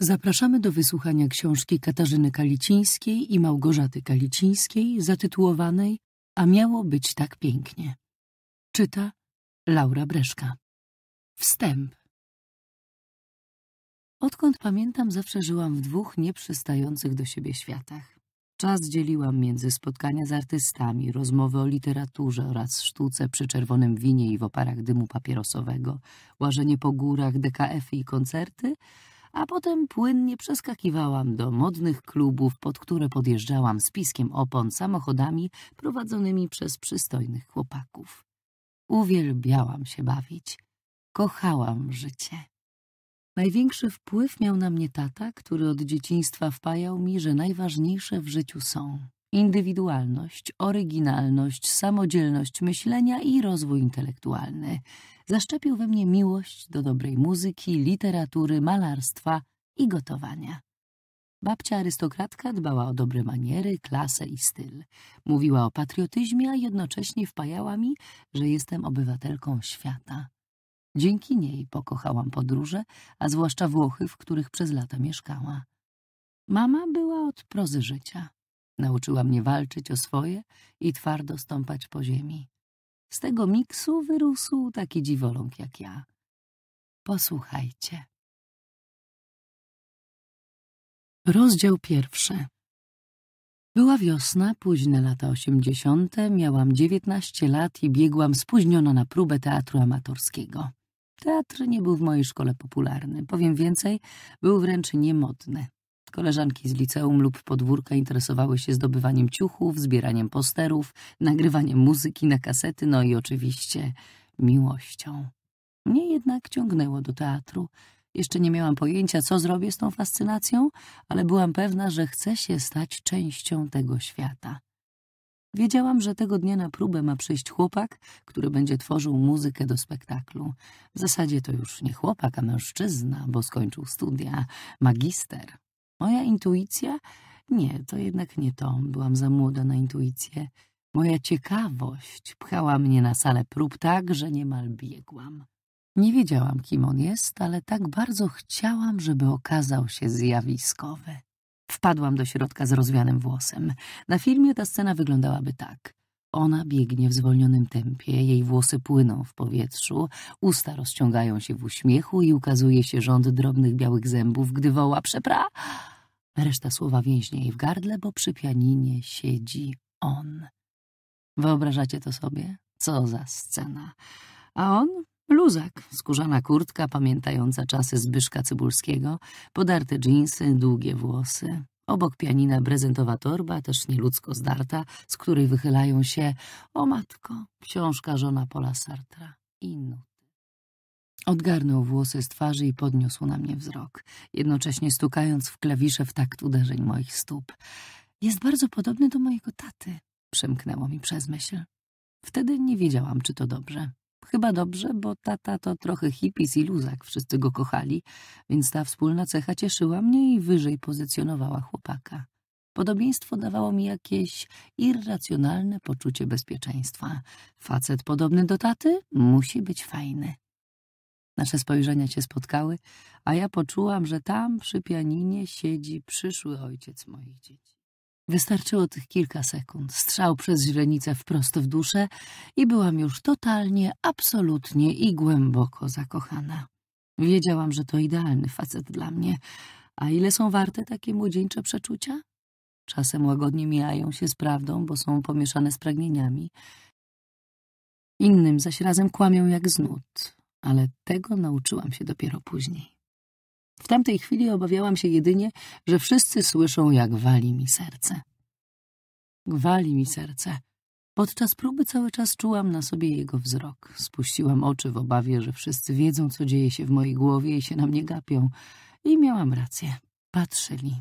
Zapraszamy do wysłuchania książki Katarzyny Kalicińskiej i Małgorzaty Kalicińskiej zatytułowanej A miało być tak pięknie. Czyta Laura Breszka. Wstęp. Odkąd pamiętam, zawsze żyłam w dwóch nieprzystających do siebie światach. Czas dzieliłam między spotkania z artystami, rozmowy o literaturze oraz sztuce przy czerwonym winie i w oparach dymu papierosowego, łażenie po górach, DKF -y i koncerty – a potem płynnie przeskakiwałam do modnych klubów, pod które podjeżdżałam z piskiem opon samochodami prowadzonymi przez przystojnych chłopaków. Uwielbiałam się bawić. Kochałam życie. Największy wpływ miał na mnie tata, który od dzieciństwa wpajał mi, że najważniejsze w życiu są indywidualność, oryginalność, samodzielność myślenia i rozwój intelektualny. Zaszczepił we mnie miłość do dobrej muzyki, literatury, malarstwa i gotowania. Babcia arystokratka dbała o dobre maniery, klasę i styl. Mówiła o patriotyzmie, a jednocześnie wpajała mi, że jestem obywatelką świata. Dzięki niej pokochałam podróże, a zwłaszcza Włochy, w których przez lata mieszkała. Mama była od prozy życia. Nauczyła mnie walczyć o swoje i twardo stąpać po ziemi. Z tego miksu wyrósł taki dziwoląg jak ja. Posłuchajcie. Rozdział pierwszy. Była wiosna, późne lata osiemdziesiąte, miałam dziewiętnaście lat i biegłam spóźniona na próbę teatru amatorskiego. Teatr nie był w mojej szkole popularny, powiem więcej, był wręcz niemodny. Koleżanki z liceum lub podwórka interesowały się zdobywaniem ciuchów, zbieraniem posterów, nagrywaniem muzyki na kasety, no i oczywiście miłością. Mnie jednak ciągnęło do teatru. Jeszcze nie miałam pojęcia, co zrobię z tą fascynacją, ale byłam pewna, że chcę się stać częścią tego świata. Wiedziałam, że tego dnia na próbę ma przyjść chłopak, który będzie tworzył muzykę do spektaklu. W zasadzie to już nie chłopak, a mężczyzna, bo skończył studia, magister. Moja intuicja? Nie, to jednak nie to. Byłam za młoda na intuicję. Moja ciekawość pchała mnie na salę prób tak, że niemal biegłam. Nie wiedziałam, kim on jest, ale tak bardzo chciałam, żeby okazał się zjawiskowy. Wpadłam do środka z rozwianym włosem. Na filmie ta scena wyglądałaby tak. Ona biegnie w zwolnionym tempie, jej włosy płyną w powietrzu, usta rozciągają się w uśmiechu i ukazuje się rząd drobnych białych zębów, gdy woła przepra. Reszta słowa więźnie jej w gardle, bo przy pianinie siedzi on. Wyobrażacie to sobie? Co za scena. A on? Luzak, skórzana kurtka pamiętająca czasy Zbyszka Cybulskiego, podarte dżinsy, długie włosy. Obok pianina prezentowa torba, też nieludzko zdarta, z której wychylają się, o matko, książka żona Pola Sartra i nuty. Odgarnął włosy z twarzy i podniósł na mnie wzrok, jednocześnie stukając w klawisze w takt uderzeń moich stóp. Jest bardzo podobny do mojego taty, przemknęło mi przez myśl. Wtedy nie wiedziałam, czy to dobrze. Chyba dobrze, bo tata to trochę hipis i luzak, wszyscy go kochali, więc ta wspólna cecha cieszyła mnie i wyżej pozycjonowała chłopaka. Podobieństwo dawało mi jakieś irracjonalne poczucie bezpieczeństwa. Facet podobny do taty musi być fajny. Nasze spojrzenia się spotkały, a ja poczułam, że tam przy pianinie siedzi przyszły ojciec moich dzieci. Wystarczyło tych kilka sekund. Strzał przez źrenicę wprost w duszę i byłam już totalnie, absolutnie i głęboko zakochana. Wiedziałam, że to idealny facet dla mnie. A ile są warte takie młodzieńcze przeczucia? Czasem łagodnie mijają się z prawdą, bo są pomieszane z pragnieniami. Innym zaś razem kłamią jak znud, ale tego nauczyłam się dopiero później. W tamtej chwili obawiałam się jedynie, że wszyscy słyszą, jak wali mi serce. Gwali mi serce. Podczas próby cały czas czułam na sobie jego wzrok. Spuściłam oczy w obawie, że wszyscy wiedzą, co dzieje się w mojej głowie i się na mnie gapią. I miałam rację. Patrzyli.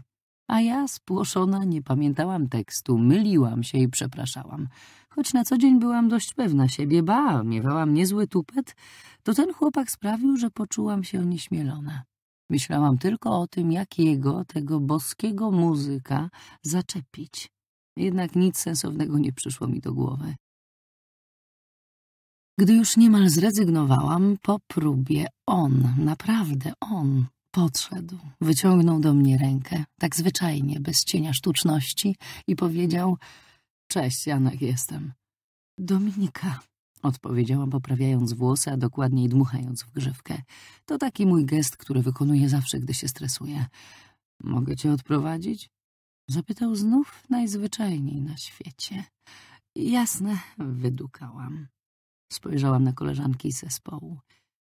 A ja, spłoszona, nie pamiętałam tekstu, myliłam się i przepraszałam. Choć na co dzień byłam dość pewna siebie, ba, miewałam niezły tupet, to ten chłopak sprawił, że poczułam się onieśmielona. Myślałam tylko o tym, jak jego, tego boskiego muzyka, zaczepić. Jednak nic sensownego nie przyszło mi do głowy. Gdy już niemal zrezygnowałam, po próbie on, naprawdę on, podszedł, wyciągnął do mnie rękę, tak zwyczajnie, bez cienia sztuczności i powiedział — Cześć, Janek jestem. — Dominika Odpowiedziałam poprawiając włosy, a dokładniej dmuchając w grzywkę. To taki mój gest, który wykonuję zawsze, gdy się stresuję. Mogę cię odprowadzić? Zapytał znów najzwyczajniej na świecie. Jasne, wydukałam. Spojrzałam na koleżanki zespołu.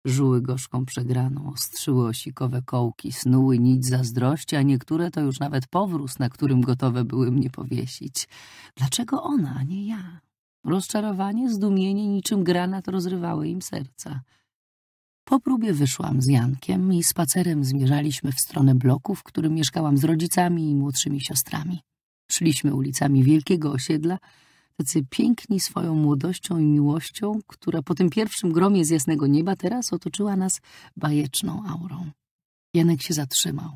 Żuły gorzką przegraną, ostrzyły osikowe kołki, snuły nić zazdrości, a niektóre to już nawet powróz, na którym gotowe były mnie powiesić. Dlaczego ona, a nie ja? Rozczarowanie, zdumienie niczym granat rozrywały im serca. Po próbie wyszłam z Jankiem i spacerem zmierzaliśmy w stronę bloku, w którym mieszkałam z rodzicami i młodszymi siostrami. Szliśmy ulicami wielkiego osiedla, tacy piękni swoją młodością i miłością, która po tym pierwszym gromie z jasnego nieba teraz otoczyła nas bajeczną aurą. Janek się zatrzymał.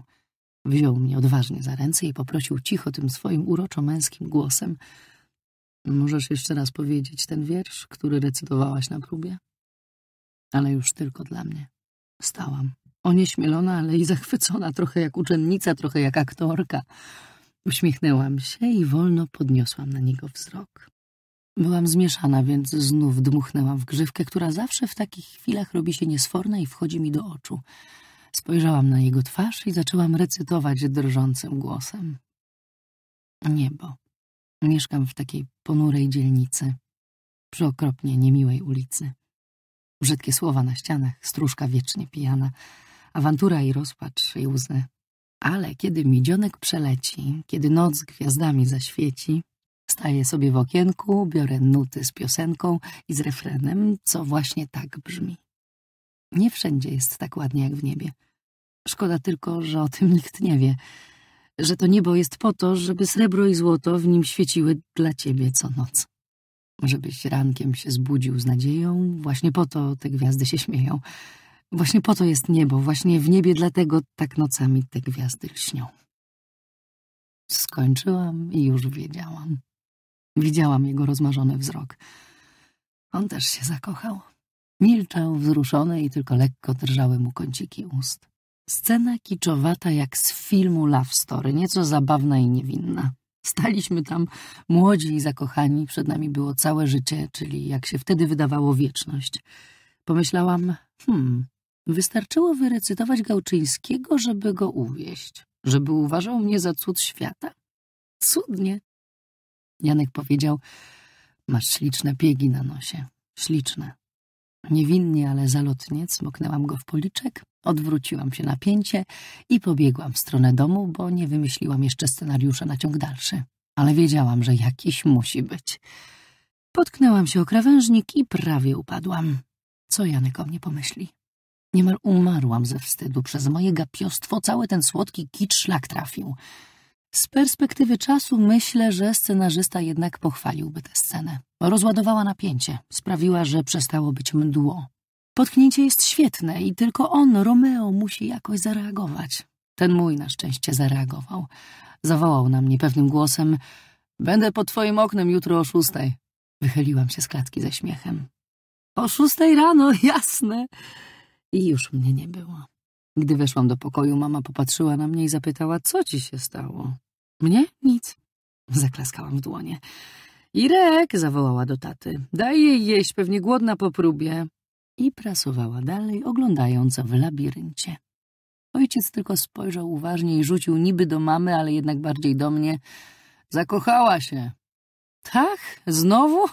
Wziął mnie odważnie za ręce i poprosił cicho tym swoim uroczo męskim głosem — Możesz jeszcze raz powiedzieć ten wiersz, który recytowałaś na próbie? Ale już tylko dla mnie. Stałam, onieśmielona, ale i zachwycona, trochę jak uczennica, trochę jak aktorka. Uśmiechnęłam się i wolno podniosłam na niego wzrok. Byłam zmieszana, więc znów dmuchnęłam w grzywkę, która zawsze w takich chwilach robi się niesforna i wchodzi mi do oczu. Spojrzałam na jego twarz i zaczęłam recytować drżącym głosem. Niebo. Mieszkam w takiej ponurej dzielnicy, przy okropnie niemiłej ulicy. Brzydkie słowa na ścianach, stróżka wiecznie pijana, awantura i rozpacz i łzy. Ale kiedy midzionek przeleci, kiedy noc gwiazdami zaświeci, staję sobie w okienku, biorę nuty z piosenką i z refrenem, co właśnie tak brzmi. Nie wszędzie jest tak ładnie jak w niebie. Szkoda tylko, że o tym nikt nie wie że to niebo jest po to, żeby srebro i złoto w nim świeciły dla ciebie co noc. Żebyś rankiem się zbudził z nadzieją, właśnie po to te gwiazdy się śmieją. Właśnie po to jest niebo, właśnie w niebie dlatego tak nocami te gwiazdy lśnią. Skończyłam i już wiedziałam. Widziałam jego rozmarzony wzrok. On też się zakochał. Milczał, wzruszony i tylko lekko drżały mu kąciki ust. Scena kiczowata jak z filmu Love Story, nieco zabawna i niewinna. Staliśmy tam młodzi i zakochani, przed nami było całe życie, czyli jak się wtedy wydawało wieczność. Pomyślałam, hmm, wystarczyło wyrecytować Gałczyńskiego, żeby go uwieść, żeby uważał mnie za cud świata. Cudnie. Janek powiedział, masz śliczne piegi na nosie, śliczne. Niewinnie, ale zalotnie Smoknęłam go w policzek Odwróciłam się na pięcie i pobiegłam w stronę domu, bo nie wymyśliłam jeszcze scenariusza na ciąg dalszy, ale wiedziałam, że jakiś musi być. Potknęłam się o krawężnik i prawie upadłam. Co Janek o mnie pomyśli? Niemal umarłam ze wstydu. Przez moje gapiostwo cały ten słodki kicz szlak trafił. Z perspektywy czasu myślę, że scenarzysta jednak pochwaliłby tę scenę. Rozładowała napięcie, sprawiła, że przestało być mdło. Potknięcie jest świetne i tylko on, Romeo, musi jakoś zareagować. Ten mój na szczęście zareagował. Zawołał na mnie pewnym głosem — Będę pod twoim oknem jutro o szóstej. Wychyliłam się z klatki ze śmiechem. O szóstej rano, jasne. I już mnie nie było. Gdy weszłam do pokoju, mama popatrzyła na mnie i zapytała, co ci się stało? Mnie? Nic. Zaklaskałam w dłonie. Irek, zawołała do taty, daj jej jeść, pewnie głodna po próbie i prasowała dalej, oglądając w labiryncie. Ojciec tylko spojrzał uważnie i rzucił niby do mamy, ale jednak bardziej do mnie. Zakochała się. Tak? Znowu?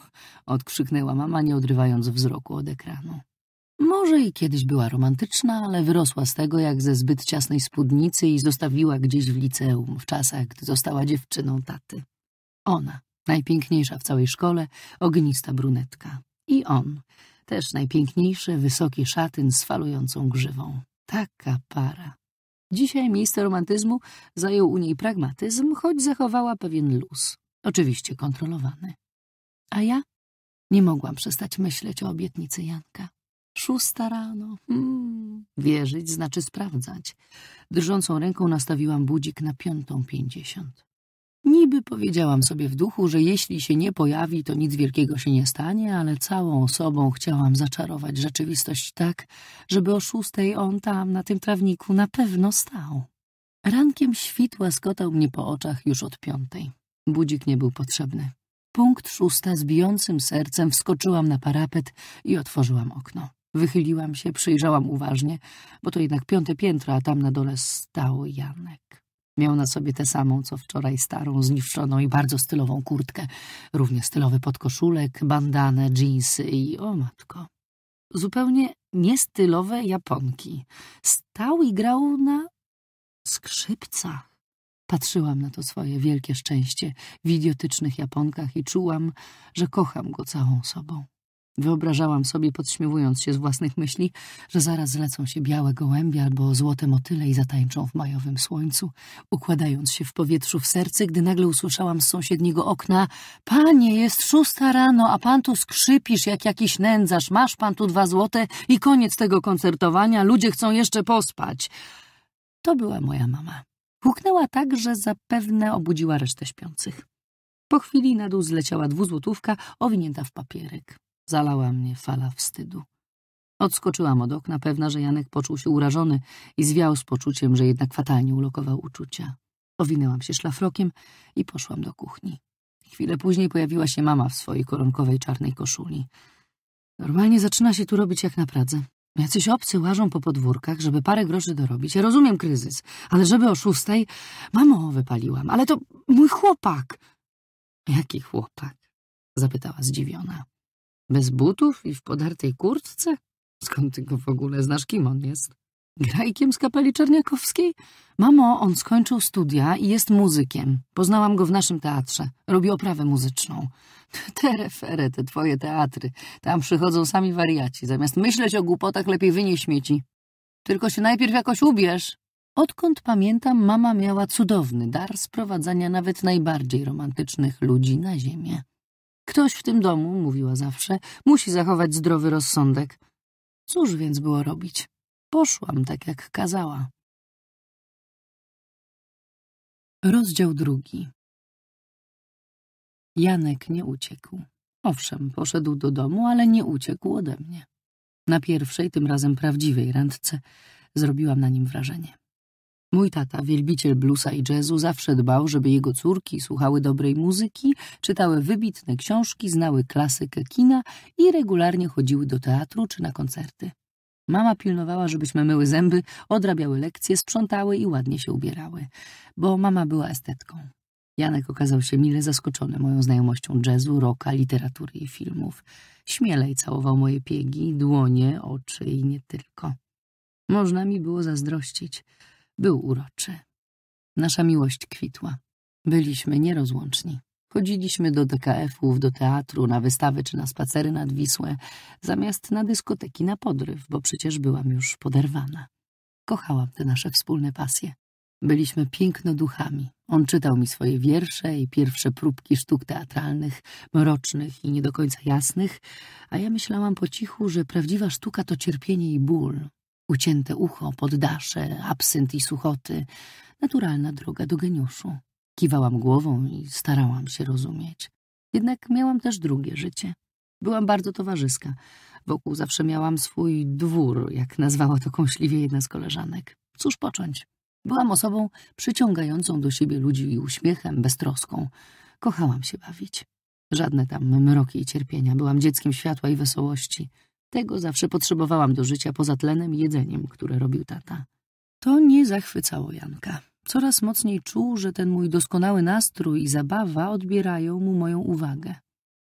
Odkrzyknęła mama, nie odrywając wzroku od ekranu. Może i kiedyś była romantyczna, ale wyrosła z tego jak ze zbyt ciasnej spódnicy i zostawiła gdzieś w liceum, w czasach, gdy została dziewczyną taty. Ona, najpiękniejsza w całej szkole, ognista brunetka. I on, też najpiękniejsze, wysoki szatyn z falującą grzywą. Taka para. Dzisiaj miejsce romantyzmu zajął u niej pragmatyzm, choć zachowała pewien luz. Oczywiście kontrolowany. A ja nie mogłam przestać myśleć o obietnicy Janka. Szósta rano. Hmm, wierzyć znaczy sprawdzać. Drżącą ręką nastawiłam budzik na piątą pięćdziesiąt. Niby powiedziałam sobie w duchu, że jeśli się nie pojawi, to nic wielkiego się nie stanie, ale całą sobą chciałam zaczarować rzeczywistość tak, żeby o szóstej on tam, na tym trawniku, na pewno stał. Rankiem świtła łaskotał mnie po oczach już od piątej. Budzik nie był potrzebny. Punkt szósta z bijącym sercem wskoczyłam na parapet i otworzyłam okno. Wychyliłam się, przyjrzałam uważnie, bo to jednak piąte piętro, a tam na dole stał Janek. Miał na sobie tę samą, co wczoraj starą, zniszczoną i bardzo stylową kurtkę, równie stylowy podkoszulek, bandanę, dżinsy i, o matko, zupełnie niestylowe japonki. Stał i grał na skrzypcach. Patrzyłam na to swoje wielkie szczęście w idiotycznych japonkach i czułam, że kocham go całą sobą. Wyobrażałam sobie, podśmiewując się z własnych myśli, że zaraz zlecą się białe gołębie albo złote motyle i zatańczą w majowym słońcu, układając się w powietrzu w serce, gdy nagle usłyszałam z sąsiedniego okna — Panie, jest szósta rano, a pan tu skrzypisz jak jakiś nędzarz, masz pan tu dwa złote i koniec tego koncertowania, ludzie chcą jeszcze pospać. To była moja mama. Huknęła tak, że zapewne obudziła resztę śpiących. Po chwili na dół zleciała dwuzłotówka owinięta w papierek. Zalała mnie fala wstydu. Odskoczyłam od okna, pewna, że Janek poczuł się urażony i zwiał z poczuciem, że jednak fatalnie ulokował uczucia. Owinęłam się szlafrokiem i poszłam do kuchni. Chwilę później pojawiła się mama w swojej koronkowej czarnej koszuli. Normalnie zaczyna się tu robić jak na Pradze. Jacyś obcy łażą po podwórkach, żeby parę groszy dorobić. Ja rozumiem kryzys, ale żeby o szóstej... Mamo, wypaliłam, ale to mój chłopak. Jaki chłopak? Zapytała zdziwiona. Bez butów i w podartej kurtce? Skąd ty go w ogóle znasz, kim on jest? Grajkiem z kapeli Czerniakowskiej? Mamo, on skończył studia i jest muzykiem. Poznałam go w naszym teatrze. Robi oprawę muzyczną. Te refery, te twoje teatry. Tam przychodzą sami wariaci. Zamiast myśleć o głupotach, lepiej wynieś śmieci. Tylko się najpierw jakoś ubierz. Odkąd pamiętam, mama miała cudowny dar sprowadzania nawet najbardziej romantycznych ludzi na ziemię. Ktoś w tym domu, mówiła zawsze, musi zachować zdrowy rozsądek. Cóż więc było robić? Poszłam tak, jak kazała. Rozdział drugi. Janek nie uciekł. Owszem, poszedł do domu, ale nie uciekł ode mnie. Na pierwszej, tym razem prawdziwej randce, zrobiłam na nim wrażenie. Mój tata, wielbiciel bluesa i jazzu, zawsze dbał, żeby jego córki słuchały dobrej muzyki, czytały wybitne książki, znały klasykę kina i regularnie chodziły do teatru czy na koncerty. Mama pilnowała, żebyśmy myły zęby, odrabiały lekcje, sprzątały i ładnie się ubierały, bo mama była estetką. Janek okazał się mile zaskoczony moją znajomością jazzu, rocka, literatury i filmów. Śmielej całował moje piegi, dłonie, oczy i nie tylko. Można mi było zazdrościć. Był uroczy. Nasza miłość kwitła. Byliśmy nierozłączni. Chodziliśmy do DKF-ów, do teatru, na wystawy czy na spacery nad Wisłę, zamiast na dyskoteki na podryw, bo przecież byłam już poderwana. Kochałam te nasze wspólne pasje. Byliśmy piękno duchami. On czytał mi swoje wiersze i pierwsze próbki sztuk teatralnych, mrocznych i nie do końca jasnych, a ja myślałam po cichu, że prawdziwa sztuka to cierpienie i ból, ucięte ucho, poddasze, absynt i suchoty. Naturalna droga do geniuszu. Kiwałam głową i starałam się rozumieć. Jednak miałam też drugie życie. Byłam bardzo towarzyska. Wokół zawsze miałam swój dwór, jak nazwała to kąśliwie jedna z koleżanek. Cóż począć? Byłam osobą przyciągającą do siebie ludzi uśmiechem, beztroską. Kochałam się bawić. Żadne tam mroki i cierpienia. Byłam dzieckiem światła i wesołości. Tego zawsze potrzebowałam do życia poza tlenem i jedzeniem, które robił tata. To nie zachwycało Janka. Coraz mocniej czuł, że ten mój doskonały nastrój i zabawa odbierają mu moją uwagę.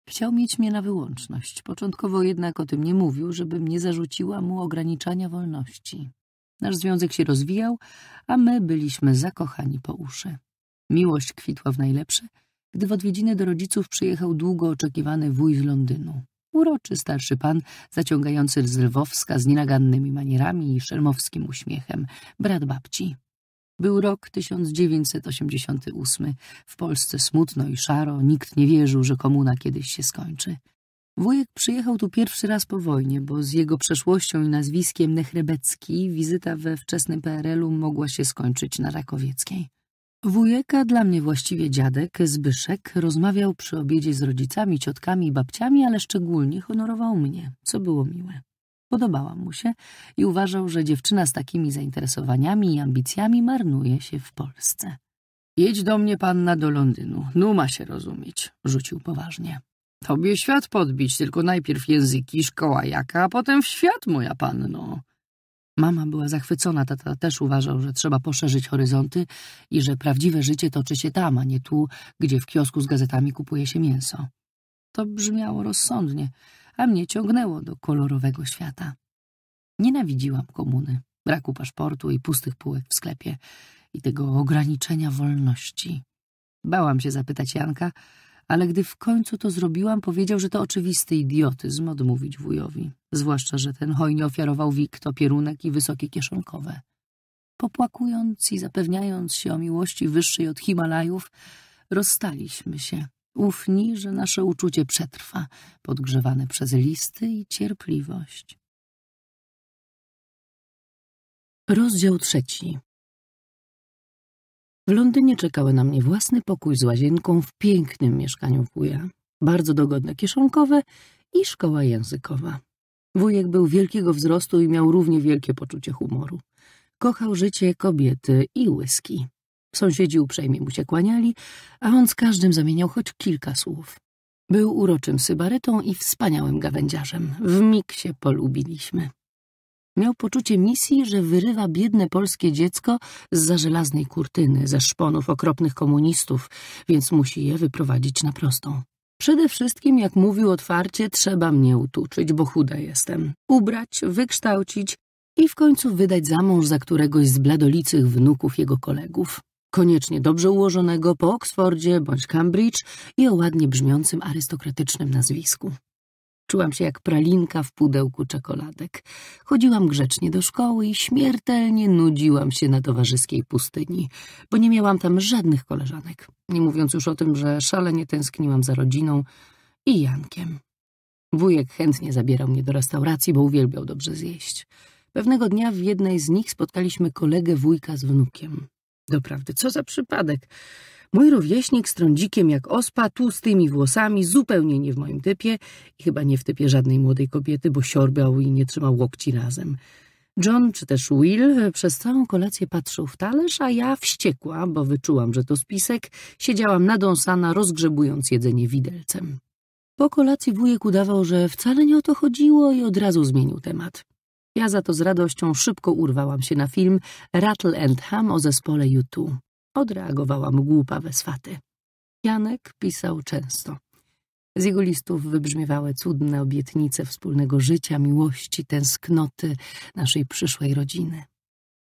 Chciał mieć mnie na wyłączność, początkowo jednak o tym nie mówił, żebym nie zarzuciła mu ograniczania wolności. Nasz związek się rozwijał, a my byliśmy zakochani po uszy. Miłość kwitła w najlepsze, gdy w odwiedziny do rodziców przyjechał długo oczekiwany wuj z Londynu. Uroczy starszy pan, zaciągający z Lwowska z nienagannymi manierami i szelmowskim uśmiechem. Brat babci. Był rok 1988. W Polsce smutno i szaro, nikt nie wierzył, że komuna kiedyś się skończy. Wujek przyjechał tu pierwszy raz po wojnie, bo z jego przeszłością i nazwiskiem Nechrebecki wizyta we wczesnym PRL-u mogła się skończyć na Rakowieckiej. Wujeka, dla mnie właściwie dziadek, Zbyszek, rozmawiał przy obiedzie z rodzicami, ciotkami i babciami, ale szczególnie honorował mnie, co było miłe. Podobała mu się i uważał, że dziewczyna z takimi zainteresowaniami i ambicjami marnuje się w Polsce. Jedź do mnie panna do Londynu, no ma się rozumieć, rzucił poważnie. Tobie świat podbić, tylko najpierw języki, szkoła jaka, a potem w świat, moja panno. Mama była zachwycona, tata też uważał, że trzeba poszerzyć horyzonty i że prawdziwe życie toczy się tam, a nie tu, gdzie w kiosku z gazetami kupuje się mięso. To brzmiało rozsądnie, a mnie ciągnęło do kolorowego świata. Nienawidziłam komuny, braku paszportu i pustych półek w sklepie i tego ograniczenia wolności. Bałam się zapytać Janka, ale gdy w końcu to zrobiłam, powiedział, że to oczywisty idiotyzm odmówić wujowi zwłaszcza, że ten hojnie ofiarował Wikto pierunek i wysokie kieszonkowe. Popłakując i zapewniając się o miłości wyższej od Himalajów, rozstaliśmy się, ufni, że nasze uczucie przetrwa, podgrzewane przez listy i cierpliwość. Rozdział trzeci W Londynie czekały na mnie własny pokój z łazienką w pięknym mieszkaniu wuja, bardzo dogodne kieszonkowe i szkoła językowa. Wujek był wielkiego wzrostu i miał równie wielkie poczucie humoru. Kochał życie kobiety i łyski. Sąsiedzi uprzejmie mu się kłaniali, a on z każdym zamieniał choć kilka słów. Był uroczym sybarytą i wspaniałym gawędziarzem. W mig się polubiliśmy. Miał poczucie misji, że wyrywa biedne polskie dziecko z za żelaznej kurtyny, ze szponów okropnych komunistów, więc musi je wyprowadzić na prostą. Przede wszystkim, jak mówił otwarcie, trzeba mnie utuczyć, bo chuda jestem. Ubrać, wykształcić i w końcu wydać za mąż za któregoś z bladolicych wnuków jego kolegów. Koniecznie dobrze ułożonego po Oksfordzie bądź Cambridge i o ładnie brzmiącym arystokratycznym nazwisku. Czułam się jak pralinka w pudełku czekoladek. Chodziłam grzecznie do szkoły i śmiertelnie nudziłam się na towarzyskiej pustyni, bo nie miałam tam żadnych koleżanek, nie mówiąc już o tym, że szalenie tęskniłam za rodziną i Jankiem. Wujek chętnie zabierał mnie do restauracji, bo uwielbiał dobrze zjeść. Pewnego dnia w jednej z nich spotkaliśmy kolegę wujka z wnukiem. Doprawdy, co za przypadek! Mój rówieśnik z trądzikiem jak ospa, tłustymi włosami, zupełnie nie w moim typie i chyba nie w typie żadnej młodej kobiety, bo siorbiał i nie trzymał łokci razem. John czy też Will przez całą kolację patrzył w talerz, a ja wściekła, bo wyczułam, że to spisek, siedziałam nadąsana, rozgrzebując jedzenie widelcem. Po kolacji wujek udawał, że wcale nie o to chodziło i od razu zmienił temat. Ja za to z radością szybko urwałam się na film Rattle and Ham o zespole U2 odreagowała głupawe swaty. Janek pisał często. Z jego listów wybrzmiewały cudne obietnice wspólnego życia, miłości, tęsknoty naszej przyszłej rodziny.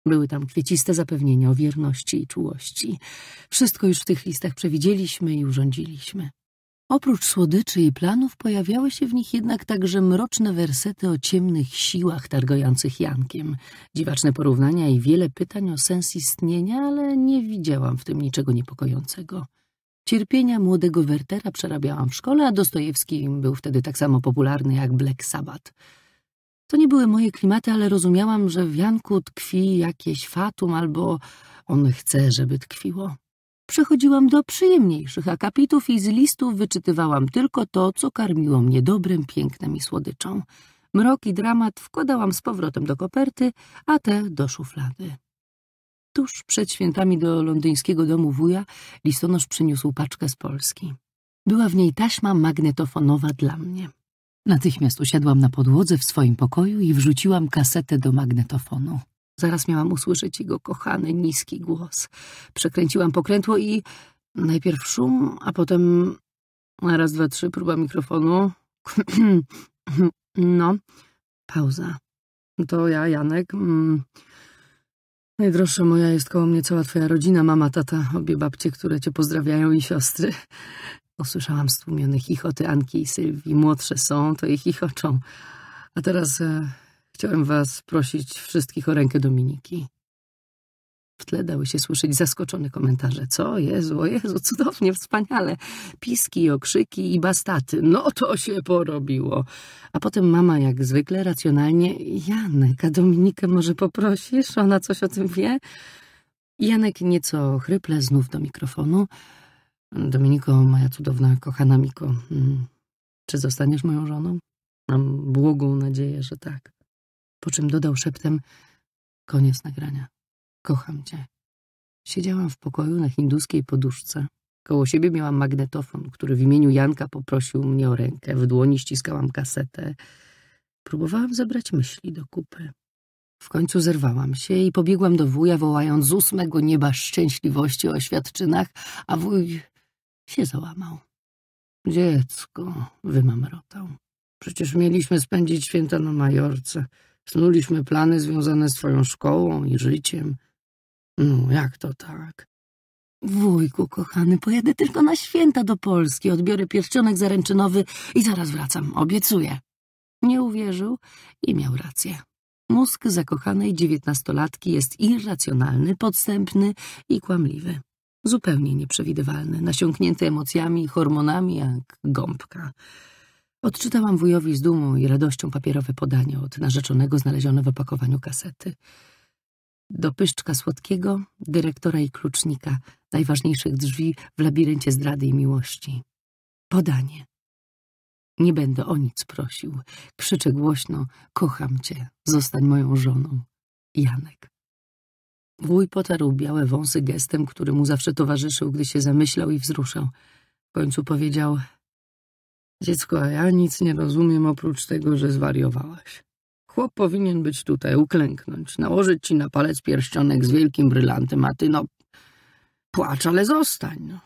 Były tam kwieciste zapewnienia o wierności i czułości. Wszystko już w tych listach przewidzieliśmy i urządziliśmy. Oprócz słodyczy i planów pojawiały się w nich jednak także mroczne wersety o ciemnych siłach targojących Jankiem, dziwaczne porównania i wiele pytań o sens istnienia, ale nie widziałam w tym niczego niepokojącego. Cierpienia młodego Wertera przerabiałam w szkole, a Dostojewski był wtedy tak samo popularny jak Black Sabbath. To nie były moje klimaty, ale rozumiałam, że w Janku tkwi jakieś fatum albo on chce, żeby tkwiło. Przechodziłam do przyjemniejszych akapitów i z listów wyczytywałam tylko to, co karmiło mnie dobrem, pięknem i słodyczą. Mrok i dramat wkładałam z powrotem do koperty, a te do szuflady. Tuż przed świętami do londyńskiego domu wuja listonosz przyniósł paczkę z Polski. Była w niej taśma magnetofonowa dla mnie. Natychmiast usiadłam na podłodze w swoim pokoju i wrzuciłam kasetę do magnetofonu. Zaraz miałam usłyszeć jego kochany, niski głos. Przekręciłam pokrętło i najpierw szum, a potem... Raz, dwa, trzy, próba mikrofonu. no, pauza. To ja, Janek. Mm. Najdroższa moja jest koło mnie cała twoja rodzina, mama, tata, obie babcie, które cię pozdrawiają i siostry. Usłyszałam stłumione chichoty Anki i Sylwii. Młodsze są, to ich chichoczą. A teraz... E Chciałem was prosić wszystkich o rękę Dominiki. W tle dały się słyszeć zaskoczone komentarze. Co? Jezu, o Jezu, cudownie, wspaniale. Piski, okrzyki i bastaty. No to się porobiło. A potem mama jak zwykle racjonalnie Janek, a Dominikę może poprosisz? Ona coś o tym wie? Janek nieco chryple znów do mikrofonu. Dominiko, moja cudowna, kochana Miko, hmm, czy zostaniesz moją żoną? Mam błogą nadzieję, że tak po czym dodał szeptem — koniec nagrania. Kocham cię. Siedziałam w pokoju na hinduskiej poduszce. Koło siebie miałam magnetofon, który w imieniu Janka poprosił mnie o rękę. W dłoni ściskałam kasetę. Próbowałam zebrać myśli do kupy. W końcu zerwałam się i pobiegłam do wuja, wołając z ósmego nieba szczęśliwości o świadczynach, a wuj się załamał. Dziecko, wymamrotał. Przecież mieliśmy spędzić święta na Majorce. Snuliśmy plany związane z twoją szkołą i życiem. No, jak to tak? Wujku, kochany, pojadę tylko na święta do Polski, odbiorę pierścionek zaręczynowy i zaraz wracam, obiecuję. Nie uwierzył i miał rację. Mózg zakochanej dziewiętnastolatki jest irracjonalny, podstępny i kłamliwy. Zupełnie nieprzewidywalny, nasiąknięty emocjami i hormonami jak gąbka. Odczytałam wujowi z dumą i radością papierowe podanie od narzeczonego znalezione w opakowaniu kasety. Do pyszczka słodkiego, dyrektora i klucznika, najważniejszych drzwi w labiryncie zdrady i miłości. Podanie. Nie będę o nic prosił. Krzyczę głośno, kocham cię, zostań moją żoną. Janek. Wuj potarł białe wąsy gestem, który mu zawsze towarzyszył, gdy się zamyślał i wzruszał. W końcu powiedział Dziecko, a ja nic nie rozumiem oprócz tego, że zwariowałaś. Chłop powinien być tutaj, uklęknąć, nałożyć ci na palec pierścionek z wielkim brylantem, a ty no... Płacz, ale zostań, no.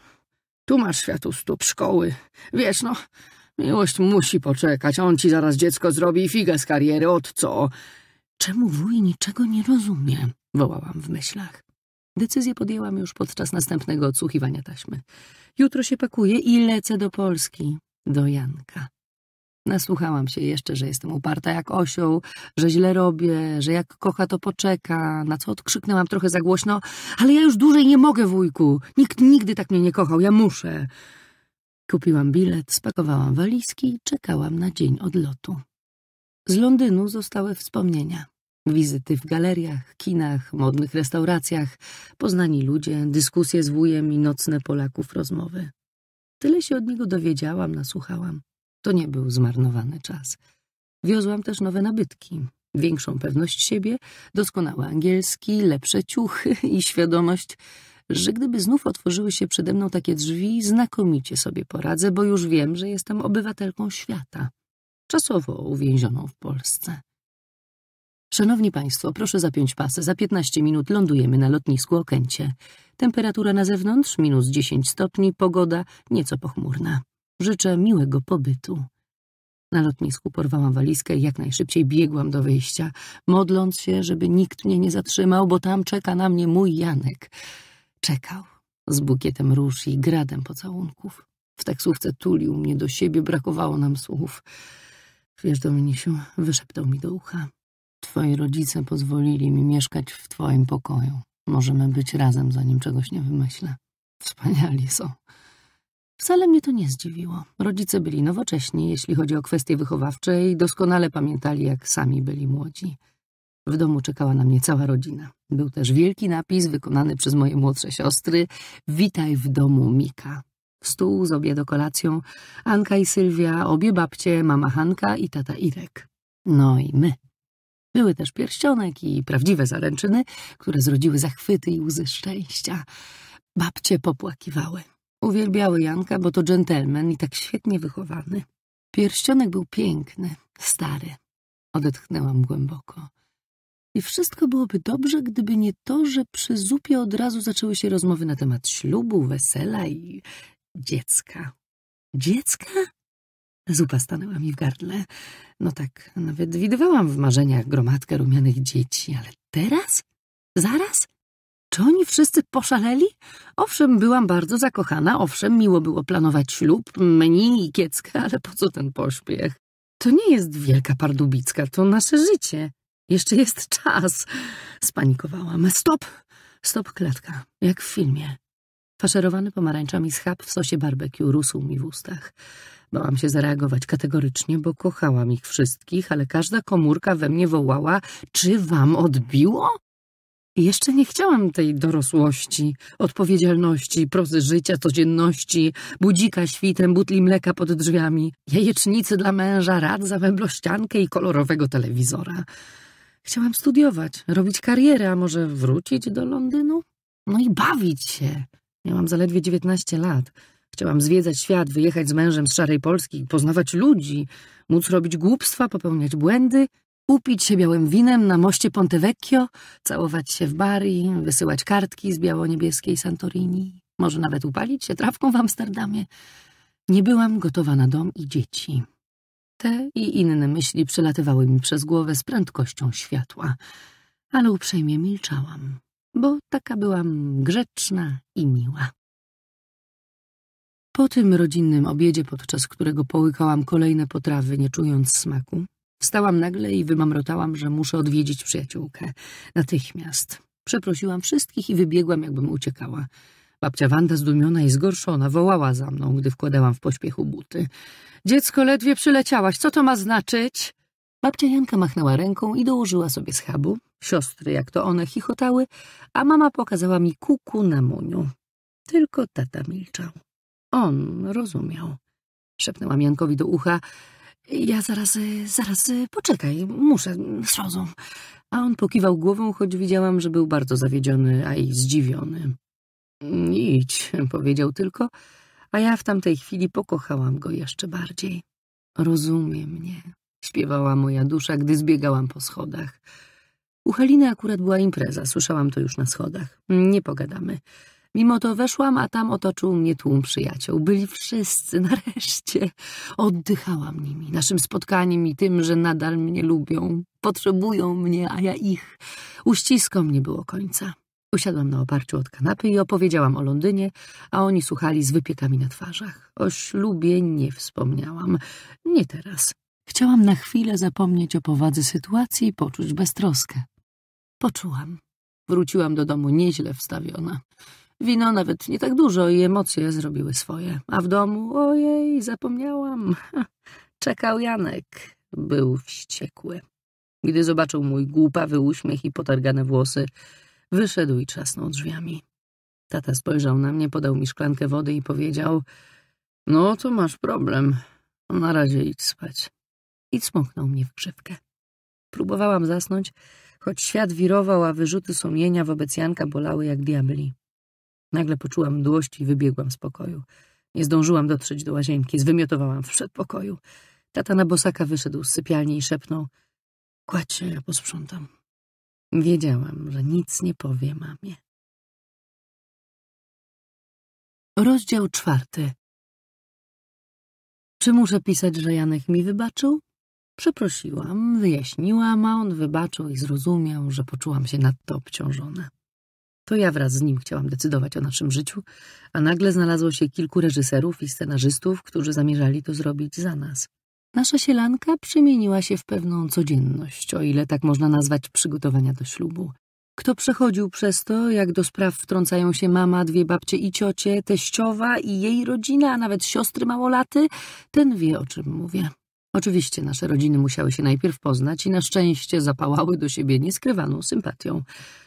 Tu masz światu stóp, szkoły. Wiesz, no, miłość musi poczekać. On ci zaraz dziecko zrobi i figę z kariery, od co? Czemu wuj niczego nie rozumie? Wołałam w myślach. Decyzję podjęłam już podczas następnego odsłuchiwania taśmy. Jutro się pakuję i lecę do Polski do Janka. Nasłuchałam się jeszcze, że jestem uparta jak osioł, że źle robię, że jak kocha, to poczeka, na co odkrzyknęłam trochę za głośno, ale ja już dłużej nie mogę, wujku. Nikt nigdy tak mnie nie kochał, ja muszę. Kupiłam bilet, spakowałam walizki i czekałam na dzień odlotu. Z Londynu zostały wspomnienia. Wizyty w galeriach, kinach, modnych restauracjach, poznani ludzie, dyskusje z wujem i nocne Polaków rozmowy. Tyle się od niego dowiedziałam, nasłuchałam. To nie był zmarnowany czas. Wiozłam też nowe nabytki, większą pewność siebie, doskonały angielski, lepsze ciuchy i świadomość, że gdyby znów otworzyły się przede mną takie drzwi, znakomicie sobie poradzę, bo już wiem, że jestem obywatelką świata, czasowo uwięzioną w Polsce. Szanowni Państwo, proszę zapiąć pasy. Za 15 minut lądujemy na lotnisku Okęcie. Temperatura na zewnątrz minus 10 stopni, pogoda nieco pochmurna. Życzę miłego pobytu. Na lotnisku porwałam walizkę i jak najszybciej biegłam do wyjścia, modląc się, żeby nikt mnie nie zatrzymał, bo tam czeka na mnie mój Janek. Czekał z bukietem róż i gradem pocałunków. W taksówce tulił mnie do siebie, brakowało nam słów. Wiesz, Dominisiu, wyszeptał mi do ucha. Twoi rodzice pozwolili mi mieszkać w twoim pokoju. Możemy być razem, zanim czegoś nie wymyślę. Wspaniali są. Wcale mnie to nie zdziwiło. Rodzice byli nowocześni, jeśli chodzi o kwestie wychowawcze i doskonale pamiętali, jak sami byli młodzi. W domu czekała na mnie cała rodzina. Był też wielki napis wykonany przez moje młodsze siostry Witaj w domu Mika. Stół z kolacją. Anka i Sylwia, obie babcie, mama Hanka i tata Irek. No i my. Były też pierścionek i prawdziwe zaręczyny, które zrodziły zachwyty i łzy szczęścia. Babcie popłakiwały. Uwielbiały Janka, bo to dżentelmen i tak świetnie wychowany. Pierścionek był piękny, stary. Odetchnęłam głęboko. I wszystko byłoby dobrze, gdyby nie to, że przy zupie od razu zaczęły się rozmowy na temat ślubu, wesela i dziecka. Dziecka? Zupa stanęła mi w gardle. No tak, nawet widywałam w marzeniach gromadkę rumianych dzieci, ale teraz? Zaraz? Czy oni wszyscy poszaleli? Owszem, byłam bardzo zakochana, owszem, miło było planować ślub, menu i kieckę, ale po co ten pośpiech? To nie jest wielka pardubicka, to nasze życie. Jeszcze jest czas. Spanikowałam. Stop! Stop klatka, jak w filmie. Faszerowany pomarańczami schab w sosie barbecue rósł mi w ustach. Bałam się zareagować kategorycznie, bo kochałam ich wszystkich, ale każda komórka we mnie wołała, czy wam odbiło? I jeszcze nie chciałam tej dorosłości, odpowiedzialności, prozy życia, codzienności, budzika świtem, butli mleka pod drzwiami, jajecznicy dla męża, rad za meblościankę i kolorowego telewizora. Chciałam studiować, robić karierę, a może wrócić do Londynu? No i bawić się. Miałam zaledwie dziewiętnaście lat. Chciałam zwiedzać świat, wyjechać z mężem z szarej Polski, poznawać ludzi, móc robić głupstwa, popełniać błędy, upić się białym winem na moście Ponte Vecchio, całować się w bari, wysyłać kartki z biało-niebieskiej Santorini, może nawet upalić się trawką w Amsterdamie. Nie byłam gotowa na dom i dzieci. Te i inne myśli przelatywały mi przez głowę z prędkością światła, ale uprzejmie milczałam, bo taka byłam grzeczna i miła. Po tym rodzinnym obiedzie, podczas którego połykałam kolejne potrawy, nie czując smaku, wstałam nagle i wymamrotałam, że muszę odwiedzić przyjaciółkę. Natychmiast. Przeprosiłam wszystkich i wybiegłam, jakbym uciekała. Babcia Wanda zdumiona i zgorszona wołała za mną, gdy wkładałam w pośpiechu buty. Dziecko, ledwie przyleciałaś, co to ma znaczyć? Babcia Janka machnęła ręką i dołożyła sobie schabu. Siostry, jak to one, chichotały, a mama pokazała mi kuku na muniu. Tylko tata milczał. On rozumiał. Szepnęłam Jankowi do ucha. Ja zaraz, y, zaraz, y, poczekaj, muszę, zrozum. A on pokiwał głową, choć widziałam, że był bardzo zawiedziony, a i zdziwiony. Idź, powiedział tylko, a ja w tamtej chwili pokochałam go jeszcze bardziej. Rozumie mnie, śpiewała moja dusza, gdy zbiegałam po schodach. U Haliny akurat była impreza, słyszałam to już na schodach. Nie pogadamy. Mimo to weszłam, a tam otoczył mnie tłum przyjaciół. Byli wszyscy, nareszcie. Oddychałam nimi, naszym spotkaniem i tym, że nadal mnie lubią. Potrzebują mnie, a ja ich. Uściskom nie było końca. Usiadłam na oparciu od kanapy i opowiedziałam o Londynie, a oni słuchali z wypiekami na twarzach. O ślubie nie wspomniałam. Nie teraz. Chciałam na chwilę zapomnieć o powadze sytuacji i poczuć beztroskę. Poczułam. Wróciłam do domu nieźle wstawiona. Wino nawet nie tak dużo i emocje zrobiły swoje. A w domu, ojej, zapomniałam. Czekał Janek. Był wściekły. Gdy zobaczył mój głupawy uśmiech i potargane włosy, wyszedł i trzasnął drzwiami. Tata spojrzał na mnie, podał mi szklankę wody i powiedział — No, to masz problem. Na razie idź spać. I cmoknął mnie w grzywkę. Próbowałam zasnąć, choć świat wirował, a wyrzuty sumienia wobec Janka bolały jak diabli. Nagle poczułam mdłość i wybiegłam z pokoju. Nie zdążyłam dotrzeć do łazienki, zwymiotowałam w przedpokoju. Tata na bosaka wyszedł z sypialni i szepnął — Kładź się, ja posprzątam. Wiedziałam, że nic nie powie mamie. Rozdział czwarty Czy muszę pisać, że Janek mi wybaczył? Przeprosiłam, wyjaśniłam, a on wybaczył i zrozumiał, że poczułam się nadto obciążona. To ja wraz z nim chciałam decydować o naszym życiu, a nagle znalazło się kilku reżyserów i scenarzystów, którzy zamierzali to zrobić za nas. Nasza sielanka przemieniła się w pewną codzienność, o ile tak można nazwać przygotowania do ślubu. Kto przechodził przez to, jak do spraw wtrącają się mama, dwie babcie i ciocie, teściowa i jej rodzina, a nawet siostry małolaty, ten wie, o czym mówię. Oczywiście nasze rodziny musiały się najpierw poznać i na szczęście zapałały do siebie nieskrywaną sympatią.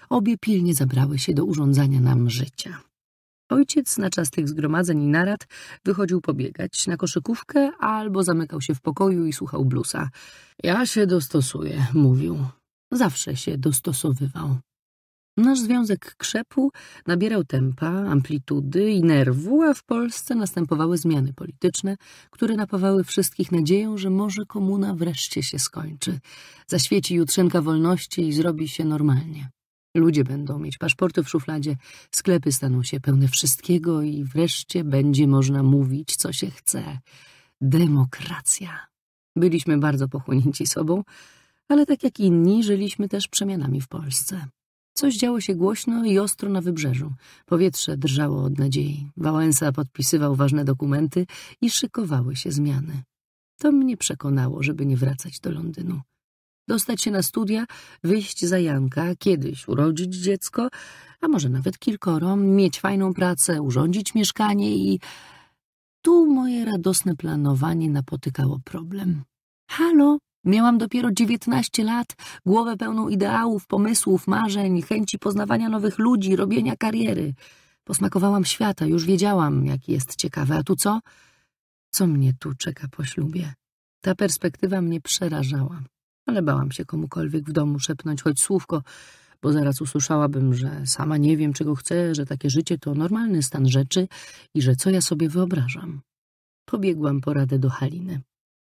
Obie pilnie zabrały się do urządzania nam życia. Ojciec na czas tych zgromadzeń i narad wychodził pobiegać na koszykówkę albo zamykał się w pokoju i słuchał blusa. Ja się dostosuję, mówił. Zawsze się dostosowywał. Nasz związek krzepł, nabierał tempa, amplitudy i nerwu, a w Polsce następowały zmiany polityczne, które napawały wszystkich nadzieją, że może komuna wreszcie się skończy. Zaświeci jutrzenka wolności i zrobi się normalnie. Ludzie będą mieć paszporty w szufladzie, sklepy staną się pełne wszystkiego i wreszcie będzie można mówić, co się chce. Demokracja. Byliśmy bardzo pochłonięci sobą, ale tak jak inni, żyliśmy też przemianami w Polsce. Coś działo się głośno i ostro na wybrzeżu. Powietrze drżało od nadziei. Wałęsa podpisywał ważne dokumenty i szykowały się zmiany. To mnie przekonało, żeby nie wracać do Londynu. Dostać się na studia, wyjść za Janka, kiedyś urodzić dziecko, a może nawet kilkoro, mieć fajną pracę, urządzić mieszkanie i... Tu moje radosne planowanie napotykało problem. Halo, Miałam dopiero dziewiętnaście lat, głowę pełną ideałów, pomysłów, marzeń, chęci poznawania nowych ludzi, robienia kariery. Posmakowałam świata, już wiedziałam, jaki jest ciekawy. A tu co? Co mnie tu czeka po ślubie? Ta perspektywa mnie przerażała, ale bałam się komukolwiek w domu szepnąć choć słówko, bo zaraz usłyszałabym, że sama nie wiem, czego chcę, że takie życie to normalny stan rzeczy i że co ja sobie wyobrażam. Pobiegłam poradę do Haliny.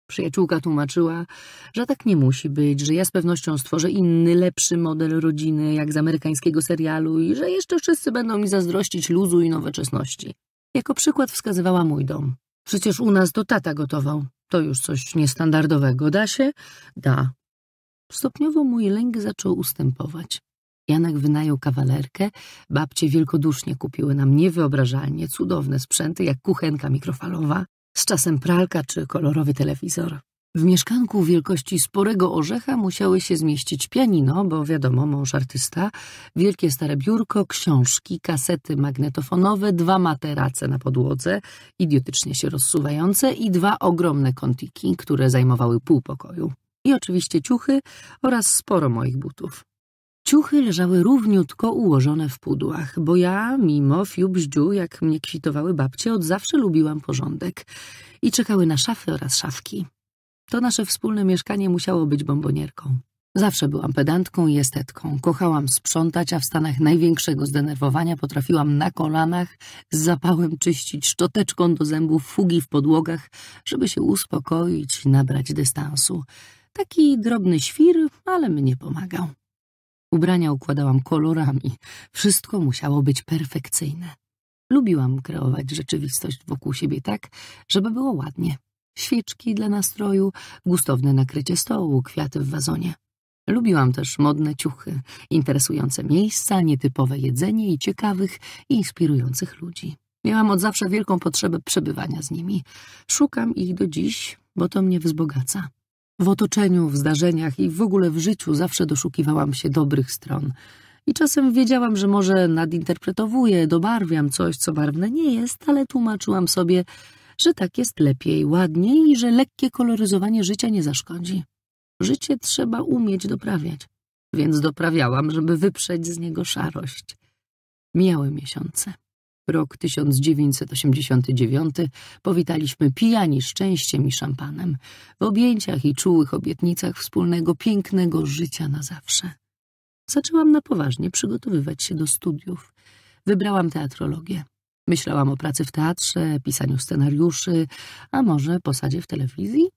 Przyjaciółka tłumaczyła, że tak nie musi być, że ja z pewnością stworzę inny, lepszy model rodziny, jak z amerykańskiego serialu i że jeszcze wszyscy będą mi zazdrościć luzu i nowoczesności. Jako przykład wskazywała mój dom. Przecież u nas to tata gotował. To już coś niestandardowego. Da się? Da. Stopniowo mój lęk zaczął ustępować. Janek wynajął kawalerkę, babcie wielkodusznie kupiły nam niewyobrażalnie cudowne sprzęty, jak kuchenka mikrofalowa, z czasem pralka czy kolorowy telewizor. W mieszkanku wielkości sporego orzecha musiały się zmieścić pianino, bo wiadomo, mąż artysta, wielkie stare biurko, książki, kasety magnetofonowe, dwa materace na podłodze, idiotycznie się rozsuwające i dwa ogromne kontiki, które zajmowały pół pokoju. I oczywiście ciuchy oraz sporo moich butów. Ciuchy leżały równiutko ułożone w pudłach, bo ja, mimo fiubździu, jak mnie kwitowały babcie, od zawsze lubiłam porządek i czekały na szafy oraz szafki. To nasze wspólne mieszkanie musiało być bombonierką. Zawsze byłam pedantką i estetką. Kochałam sprzątać, a w stanach największego zdenerwowania potrafiłam na kolanach z zapałem czyścić szczoteczką do zębów fugi w podłogach, żeby się uspokoić i nabrać dystansu. Taki drobny świr, ale mnie pomagał. Ubrania układałam kolorami. Wszystko musiało być perfekcyjne. Lubiłam kreować rzeczywistość wokół siebie tak, żeby było ładnie. Świeczki dla nastroju, gustowne nakrycie stołu, kwiaty w wazonie. Lubiłam też modne ciuchy, interesujące miejsca, nietypowe jedzenie i ciekawych inspirujących ludzi. Miałam od zawsze wielką potrzebę przebywania z nimi. Szukam ich do dziś, bo to mnie wzbogaca. W otoczeniu, w zdarzeniach i w ogóle w życiu zawsze doszukiwałam się dobrych stron. I czasem wiedziałam, że może nadinterpretowuję, dobarwiam coś, co barwne nie jest, ale tłumaczyłam sobie, że tak jest lepiej, ładniej i że lekkie koloryzowanie życia nie zaszkodzi. Życie trzeba umieć doprawiać, więc doprawiałam, żeby wyprzeć z niego szarość. Mijały miesiące. Rok 1989 powitaliśmy pijani szczęściem i szampanem, w objęciach i czułych obietnicach wspólnego pięknego życia na zawsze. Zaczęłam na poważnie przygotowywać się do studiów. Wybrałam teatrologię. Myślałam o pracy w teatrze, pisaniu scenariuszy, a może posadzie w telewizji?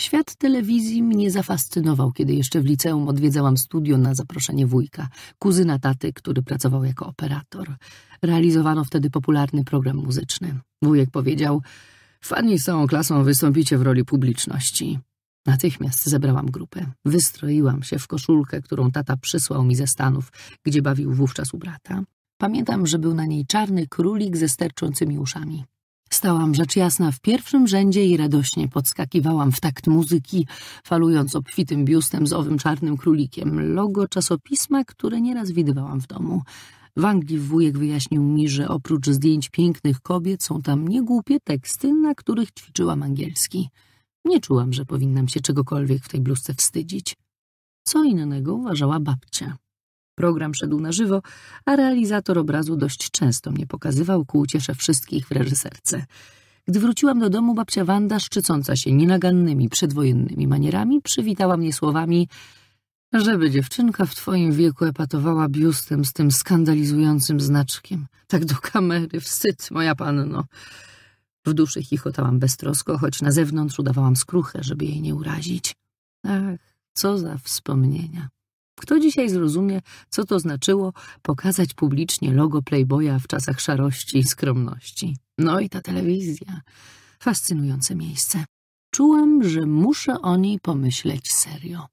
Świat telewizji mnie zafascynował, kiedy jeszcze w liceum odwiedzałam studio na zaproszenie wujka, kuzyna taty, który pracował jako operator. Realizowano wtedy popularny program muzyczny. Wujek powiedział, fani z całą klasą wystąpicie w roli publiczności. Natychmiast zebrałam grupę. Wystroiłam się w koszulkę, którą tata przysłał mi ze Stanów, gdzie bawił wówczas u brata. Pamiętam, że był na niej czarny królik ze sterczącymi uszami. Stałam rzecz jasna w pierwszym rzędzie i radośnie podskakiwałam w takt muzyki, falując obfitym biustem z owym czarnym królikiem, logo czasopisma, które nieraz widywałam w domu. W Anglii wujek wyjaśnił mi, że oprócz zdjęć pięknych kobiet są tam niegłupie teksty, na których ćwiczyłam angielski. Nie czułam, że powinnam się czegokolwiek w tej bluzce wstydzić. Co innego uważała babcia. Program szedł na żywo, a realizator obrazu dość często mnie pokazywał ku uciesze wszystkich w reżyserce. Gdy wróciłam do domu, babcia Wanda, szczycąca się nienagannymi przedwojennymi manierami, przywitała mnie słowami żeby dziewczynka w twoim wieku epatowała biustem z tym skandalizującym znaczkiem. Tak do kamery, wstyd, moja panno. W duszy chichotałam beztrosko, choć na zewnątrz udawałam skruchę, żeby jej nie urazić. Ach, co za wspomnienia. Kto dzisiaj zrozumie, co to znaczyło pokazać publicznie logo Playboya w czasach szarości i skromności? No i ta telewizja. Fascynujące miejsce. Czułam, że muszę o niej pomyśleć serio.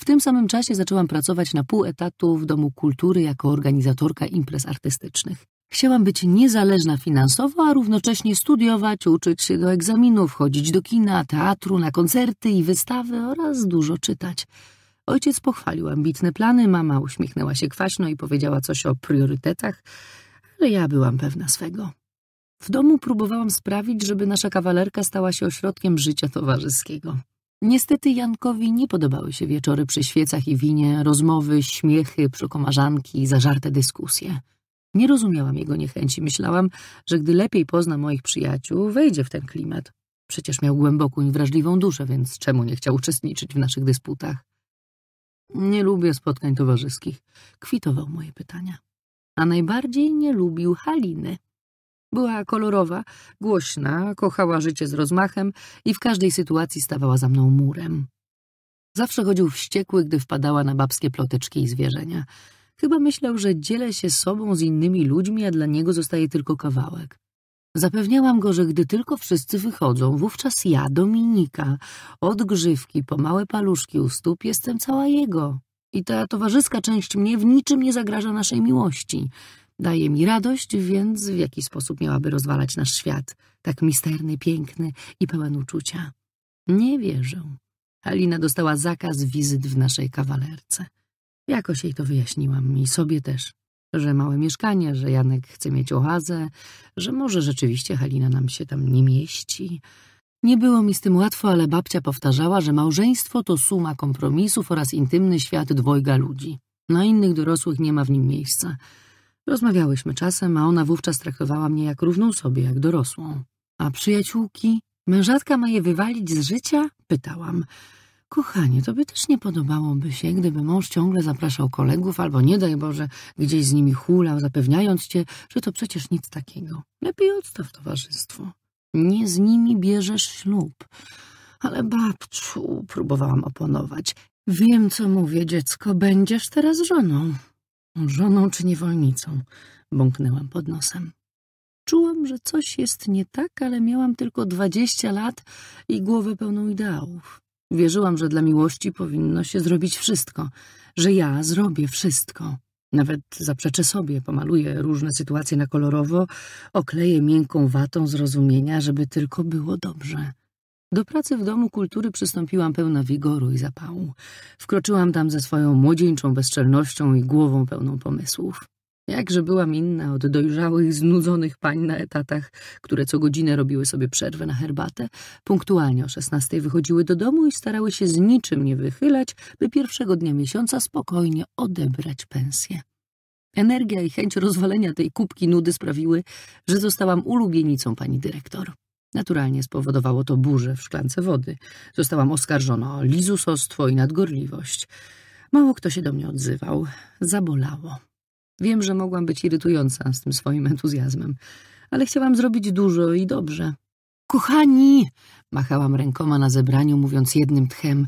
W tym samym czasie zaczęłam pracować na pół etatu w Domu Kultury jako organizatorka imprez artystycznych. Chciałam być niezależna finansowo, a równocześnie studiować, uczyć się do egzaminów, chodzić do kina, teatru, na koncerty i wystawy oraz dużo czytać. Ojciec pochwalił ambitne plany, mama uśmiechnęła się kwaśno i powiedziała coś o priorytetach, ale ja byłam pewna swego. W domu próbowałam sprawić, żeby nasza kawalerka stała się ośrodkiem życia towarzyskiego. Niestety Jankowi nie podobały się wieczory przy świecach i winie, rozmowy, śmiechy, przekomarzanki i zażarte dyskusje. Nie rozumiałam jego niechęci. Myślałam, że gdy lepiej pozna moich przyjaciół, wejdzie w ten klimat. Przecież miał głęboką i wrażliwą duszę, więc czemu nie chciał uczestniczyć w naszych dysputach? Nie lubię spotkań towarzyskich, kwitował moje pytania. A najbardziej nie lubił Haliny. Była kolorowa, głośna, kochała życie z rozmachem i w każdej sytuacji stawała za mną murem. Zawsze chodził wściekły, gdy wpadała na babskie ploteczki i zwierzenia. Chyba myślał, że dzielę się sobą z innymi ludźmi, a dla niego zostaje tylko kawałek. Zapewniałam go, że gdy tylko wszyscy wychodzą, wówczas ja, Dominika, od grzywki po małe paluszki u stóp jestem cała jego. I ta towarzyska część mnie w niczym nie zagraża naszej miłości. Daje mi radość, więc w jaki sposób miałaby rozwalać nasz świat, tak misterny, piękny i pełen uczucia. Nie wierzę. Alina dostała zakaz wizyt w naszej kawalerce. Jakoś jej to wyjaśniłam i sobie też że małe mieszkanie, że Janek chce mieć oazę, że może rzeczywiście Halina nam się tam nie mieści. Nie było mi z tym łatwo, ale babcia powtarzała, że małżeństwo to suma kompromisów oraz intymny świat dwojga ludzi. Na innych dorosłych nie ma w nim miejsca. Rozmawiałyśmy czasem, a ona wówczas traktowała mnie jak równą sobie, jak dorosłą. A przyjaciółki? Mężatka ma je wywalić z życia? Pytałam. Kochanie, tobie też nie podobałoby się, gdyby mąż ciągle zapraszał kolegów albo, nie daj Boże, gdzieś z nimi hulał, zapewniając cię, że to przecież nic takiego. Lepiej odstaw towarzystwo. Nie z nimi bierzesz ślub. Ale babciu, próbowałam oponować. Wiem, co mówię, dziecko, będziesz teraz żoną. Żoną czy niewolnicą, bąknęłam pod nosem. Czułam, że coś jest nie tak, ale miałam tylko dwadzieścia lat i głowę pełną ideałów. Wierzyłam, że dla miłości powinno się zrobić wszystko, że ja zrobię wszystko. Nawet zaprzeczę sobie, pomaluję różne sytuacje na kolorowo, okleję miękką watą zrozumienia, żeby tylko było dobrze. Do pracy w Domu Kultury przystąpiłam pełna wigoru i zapału. Wkroczyłam tam ze swoją młodzieńczą bezczelnością i głową pełną pomysłów. Jakże byłam inna od dojrzałych, znudzonych pań na etatach, które co godzinę robiły sobie przerwę na herbatę, punktualnie o 16 wychodziły do domu i starały się z niczym nie wychylać, by pierwszego dnia miesiąca spokojnie odebrać pensję. Energia i chęć rozwalenia tej kubki nudy sprawiły, że zostałam ulubienicą pani dyrektor. Naturalnie spowodowało to burzę w szklance wody. Zostałam oskarżona o lizusostwo i nadgorliwość. Mało kto się do mnie odzywał. Zabolało. Wiem, że mogłam być irytująca z tym swoim entuzjazmem, ale chciałam zrobić dużo i dobrze. Kochani, machałam rękoma na zebraniu, mówiąc jednym tchem,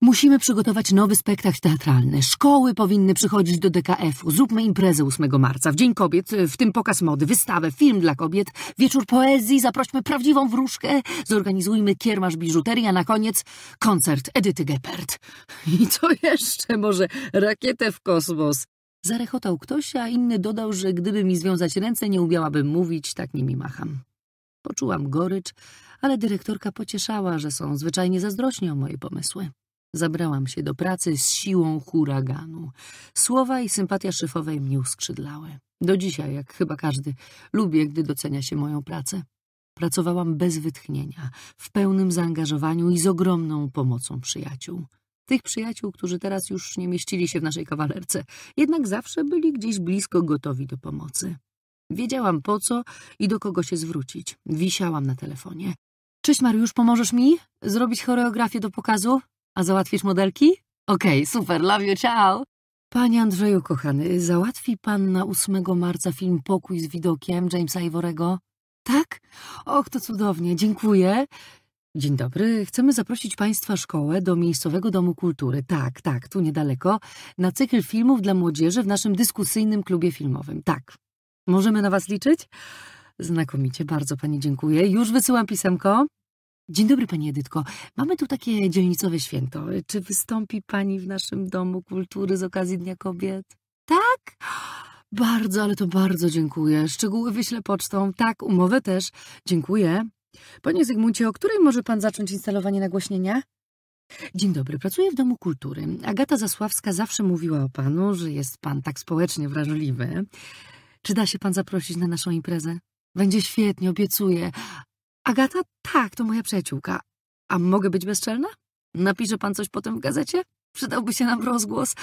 musimy przygotować nowy spektakl teatralny. Szkoły powinny przychodzić do DKF-u. Zróbmy imprezę 8 marca, w Dzień Kobiet, w tym pokaz mody, wystawę, film dla kobiet, wieczór poezji, zaprośmy prawdziwą wróżkę, zorganizujmy kiermasz biżuterii, a na koniec koncert Edyty Geppert. I co jeszcze? Może rakietę w kosmos. Zarechotał ktoś, a inny dodał, że gdyby mi związać ręce, nie umiałabym mówić, tak nimi macham. Poczułam gorycz, ale dyrektorka pocieszała, że są zwyczajnie zazdrośni o moje pomysły. Zabrałam się do pracy z siłą huraganu. Słowa i sympatia szefowej mnie uskrzydlały. Do dzisiaj, jak chyba każdy, lubię, gdy docenia się moją pracę. Pracowałam bez wytchnienia, w pełnym zaangażowaniu i z ogromną pomocą przyjaciół tych przyjaciół, którzy teraz już nie mieścili się w naszej kawalerce, jednak zawsze byli gdzieś blisko gotowi do pomocy. Wiedziałam po co i do kogo się zwrócić. Wisiałam na telefonie. Cześć Mariusz, pomożesz mi zrobić choreografię do pokazu? A załatwisz modelki? Okej, okay, super, love you, ciao! Panie Andrzeju, kochany, załatwi pan na 8 marca film Pokój z widokiem Jamesa Iworego? Tak? Och, to cudownie, dziękuję. Dzień dobry. Chcemy zaprosić Państwa szkołę do Miejscowego Domu Kultury. Tak, tak, tu niedaleko. Na cykl filmów dla młodzieży w naszym dyskusyjnym klubie filmowym. Tak. Możemy na Was liczyć? Znakomicie, bardzo Pani dziękuję. Już wysyłam pisemko. Dzień dobry Pani Edytko. Mamy tu takie dzielnicowe święto. Czy wystąpi Pani w naszym Domu Kultury z okazji Dnia Kobiet? Tak? Bardzo, ale to bardzo dziękuję. Szczegóły wyślę pocztą. Tak, umowę też. Dziękuję. Panie Zygmuncie, o której może pan zacząć instalowanie nagłośnienia? Dzień dobry, pracuję w Domu Kultury. Agata Zasławska zawsze mówiła o panu, że jest pan tak społecznie wrażliwy. Czy da się pan zaprosić na naszą imprezę? Będzie świetnie, obiecuję. Agata? Tak, to moja przyjaciółka. A mogę być bezczelna? Napisze pan coś potem w gazecie? Przydałby się nam rozgłos.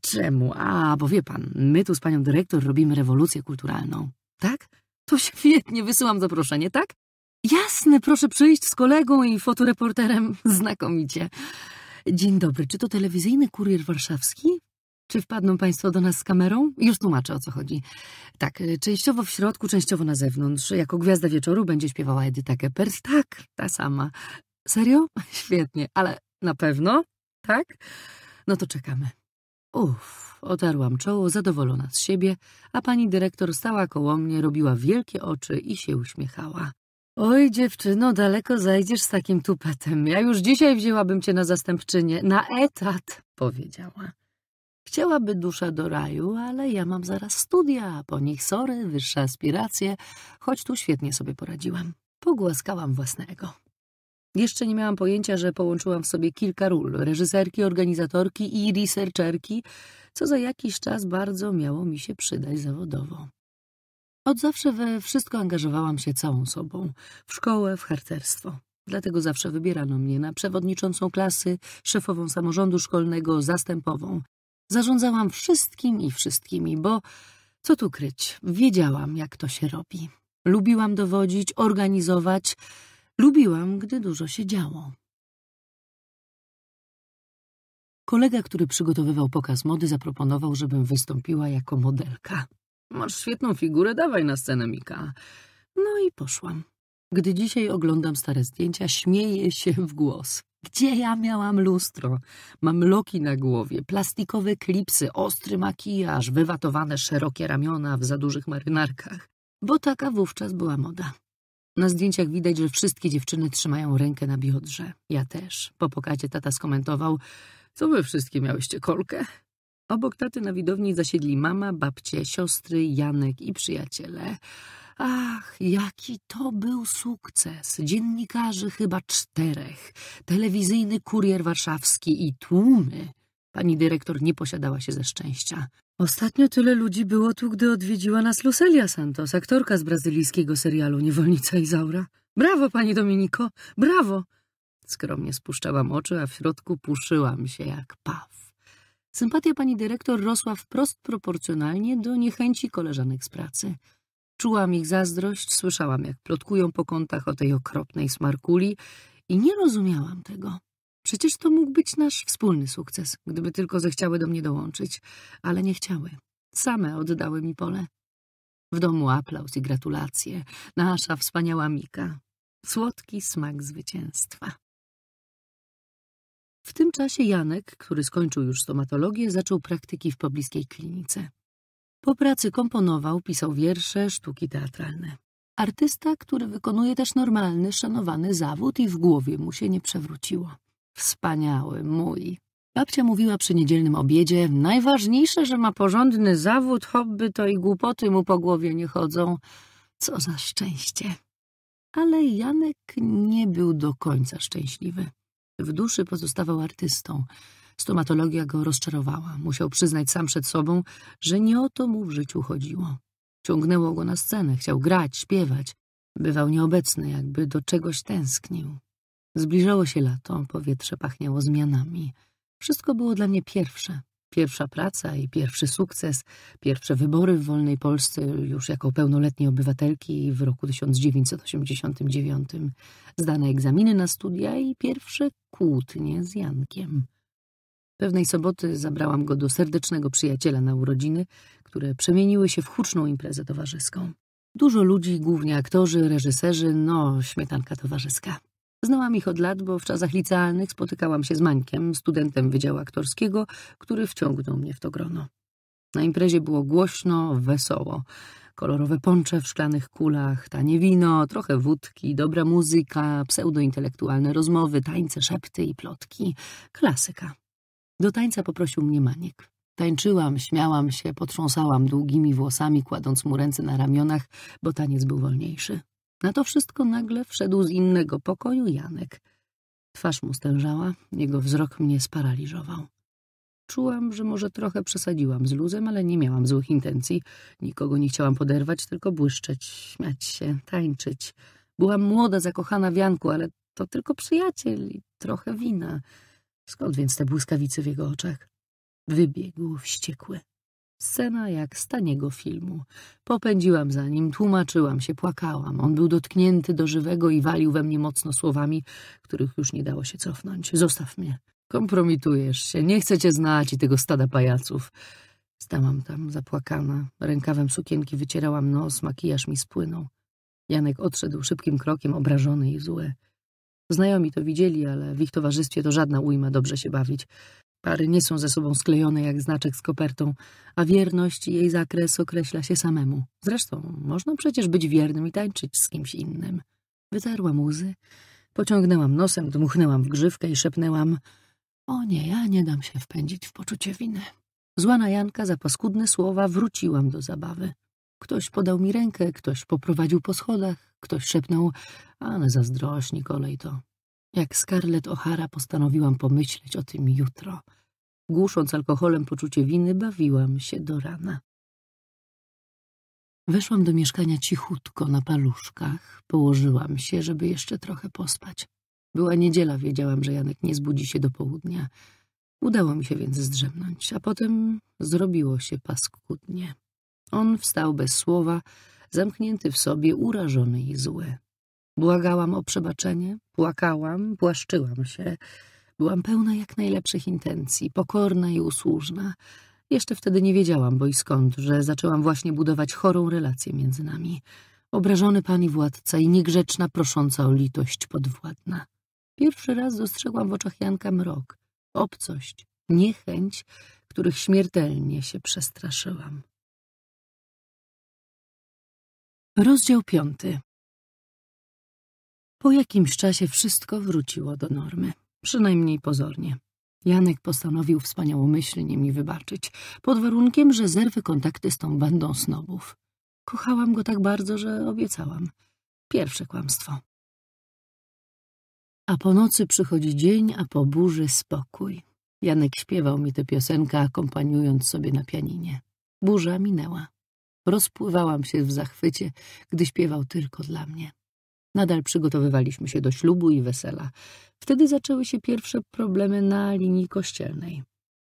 Czemu? A, bo wie pan, my tu z panią dyrektor robimy rewolucję kulturalną. Tak? To świetnie, wysyłam zaproszenie, tak? Jasne, proszę przyjść z kolegą i fotoreporterem. Znakomicie. Dzień dobry, czy to telewizyjny kurier warszawski? Czy wpadną Państwo do nas z kamerą? Już tłumaczę, o co chodzi. Tak, y, częściowo w środku, częściowo na zewnątrz. Jako gwiazda wieczoru będzie śpiewała Edyta Keppers. Tak, ta sama. Serio? Świetnie, ale na pewno? Tak? No to czekamy. Uff, otarłam czoło, zadowolona z siebie, a pani dyrektor stała koło mnie, robiła wielkie oczy i się uśmiechała. Oj, dziewczyno, daleko zajdziesz z takim tupetem. Ja już dzisiaj wzięłabym cię na zastępczynię, na etat, powiedziała. Chciałaby dusza do raju, ale ja mam zaraz studia, po nich sory, wyższe aspiracje, choć tu świetnie sobie poradziłam. Pogłaskałam własnego. Jeszcze nie miałam pojęcia, że połączyłam w sobie kilka ról, reżyserki, organizatorki i researcherki, co za jakiś czas bardzo miało mi się przydać zawodowo. Od zawsze we wszystko angażowałam się całą sobą, w szkołę, w harcerstwo. Dlatego zawsze wybierano mnie na przewodniczącą klasy, szefową samorządu szkolnego, zastępową. Zarządzałam wszystkim i wszystkimi, bo co tu kryć, wiedziałam, jak to się robi. Lubiłam dowodzić, organizować, lubiłam, gdy dużo się działo. Kolega, który przygotowywał pokaz mody, zaproponował, żebym wystąpiła jako modelka. Masz świetną figurę, dawaj na scenę, Mika. No i poszłam. Gdy dzisiaj oglądam stare zdjęcia, śmieję się w głos. Gdzie ja miałam lustro? Mam loki na głowie, plastikowe klipsy, ostry makijaż, wywatowane szerokie ramiona w za dużych marynarkach. Bo taka wówczas była moda. Na zdjęciach widać, że wszystkie dziewczyny trzymają rękę na biodrze. Ja też. Po pokacie tata skomentował, co wy wszystkie miałyście kolkę? Obok taty na widowni zasiedli mama, babcie, siostry, Janek i przyjaciele. Ach, jaki to był sukces! Dziennikarzy chyba czterech, telewizyjny kurier warszawski i tłumy. Pani dyrektor nie posiadała się ze szczęścia. Ostatnio tyle ludzi było tu, gdy odwiedziła nas Lucelia Santos, aktorka z brazylijskiego serialu Niewolnica Izaura. Brawo, pani Dominiko, brawo! Skromnie spuszczałam oczy, a w środku puszyłam się jak paw. Sympatia pani dyrektor rosła wprost proporcjonalnie do niechęci koleżanek z pracy. Czułam ich zazdrość, słyszałam, jak plotkują po kątach o tej okropnej smarkuli i nie rozumiałam tego. Przecież to mógł być nasz wspólny sukces, gdyby tylko zechciały do mnie dołączyć, ale nie chciały. Same oddały mi pole. W domu aplauz i gratulacje. Nasza wspaniała Mika. Słodki smak zwycięstwa. W tym czasie Janek, który skończył już stomatologię, zaczął praktyki w pobliskiej klinice. Po pracy komponował, pisał wiersze, sztuki teatralne. Artysta, który wykonuje też normalny, szanowany zawód i w głowie mu się nie przewróciło. Wspaniały mój. Babcia mówiła przy niedzielnym obiedzie, najważniejsze, że ma porządny zawód, hobby to i głupoty mu po głowie nie chodzą. Co za szczęście. Ale Janek nie był do końca szczęśliwy. W duszy pozostawał artystą. Stomatologia go rozczarowała. Musiał przyznać sam przed sobą, że nie o to mu w życiu chodziło. Ciągnęło go na scenę, chciał grać, śpiewać. Bywał nieobecny, jakby do czegoś tęsknił. Zbliżało się lato, powietrze pachniało zmianami. Wszystko było dla mnie pierwsze. Pierwsza praca i pierwszy sukces, pierwsze wybory w wolnej Polsce już jako pełnoletniej obywatelki w roku 1989, zdane egzaminy na studia i pierwsze kłótnie z Jankiem. Pewnej soboty zabrałam go do serdecznego przyjaciela na urodziny, które przemieniły się w huczną imprezę towarzyską. Dużo ludzi, głównie aktorzy, reżyserzy, no śmietanka towarzyska. Znałam ich od lat, bo w czasach licealnych spotykałam się z Mańkiem, studentem Wydziału Aktorskiego, który wciągnął mnie w to grono. Na imprezie było głośno, wesoło. Kolorowe poncze w szklanych kulach, tanie wino, trochę wódki, dobra muzyka, pseudointelektualne rozmowy, tańce, szepty i plotki. Klasyka. Do tańca poprosił mnie Maniek. Tańczyłam, śmiałam się, potrząsałam długimi włosami, kładąc mu ręce na ramionach, bo taniec był wolniejszy. Na to wszystko nagle wszedł z innego pokoju Janek. Twarz mu stężała, jego wzrok mnie sparaliżował. Czułam, że może trochę przesadziłam z luzem, ale nie miałam złych intencji. Nikogo nie chciałam poderwać, tylko błyszczeć, śmiać się, tańczyć. Byłam młoda, zakochana w Janku, ale to tylko przyjaciel i trochę wina. Skąd więc te błyskawice w jego oczach? Wybiegł wściekły. Scena jak z taniego filmu. Popędziłam za nim, tłumaczyłam się, płakałam. On był dotknięty do żywego i walił we mnie mocno słowami, których już nie dało się cofnąć. Zostaw mnie. Kompromitujesz się, nie chcę cię znać i tego stada pajaców. Stałam tam, zapłakana. Rękawem sukienki wycierałam nos, makijaż mi spłynął. Janek odszedł szybkim krokiem, obrażony i zły. Znajomi to widzieli, ale w ich towarzystwie to żadna ujma dobrze się bawić. Pary nie są ze sobą sklejone jak znaczek z kopertą, a wierność i jej zakres określa się samemu. Zresztą można przecież być wiernym i tańczyć z kimś innym. Wytarłam łzy, pociągnęłam nosem, dmuchnęłam w grzywkę i szepnęłam o nie, ja nie dam się wpędzić w poczucie winy. Złana Janka za paskudne słowa wróciłam do zabawy. Ktoś podał mi rękę, ktoś poprowadził po schodach, ktoś szepnął, ale zazdrośni kolej to. Jak Scarlett O'Hara postanowiłam pomyśleć o tym jutro. Głusząc alkoholem poczucie winy, bawiłam się do rana. Weszłam do mieszkania cichutko na paluszkach, położyłam się, żeby jeszcze trochę pospać. Była niedziela, wiedziałam, że Janek nie zbudzi się do południa. Udało mi się więc zdrzemnąć, a potem zrobiło się paskudnie. On wstał bez słowa, zamknięty w sobie, urażony i zły. Błagałam o przebaczenie, płakałam, płaszczyłam się. Byłam pełna jak najlepszych intencji, pokorna i usłużna. Jeszcze wtedy nie wiedziałam, bo i skąd, że zaczęłam właśnie budować chorą relację między nami. Obrażony pani władca i niegrzeczna, prosząca o litość podwładna. Pierwszy raz dostrzegłam w oczach Janka mrok, obcość, niechęć, których śmiertelnie się przestraszyłam. Rozdział piąty po jakimś czasie wszystko wróciło do normy, przynajmniej pozornie. Janek postanowił wspaniałomyślnie mi wybaczyć, pod warunkiem, że zerwę kontakty z tą bandą snobów. Kochałam go tak bardzo, że obiecałam. Pierwsze kłamstwo. A po nocy przychodzi dzień, a po burzy spokój. Janek śpiewał mi tę piosenkę, akompaniując sobie na pianinie. Burza minęła. Rozpływałam się w zachwycie, gdy śpiewał tylko dla mnie. Nadal przygotowywaliśmy się do ślubu i wesela. Wtedy zaczęły się pierwsze problemy na linii kościelnej.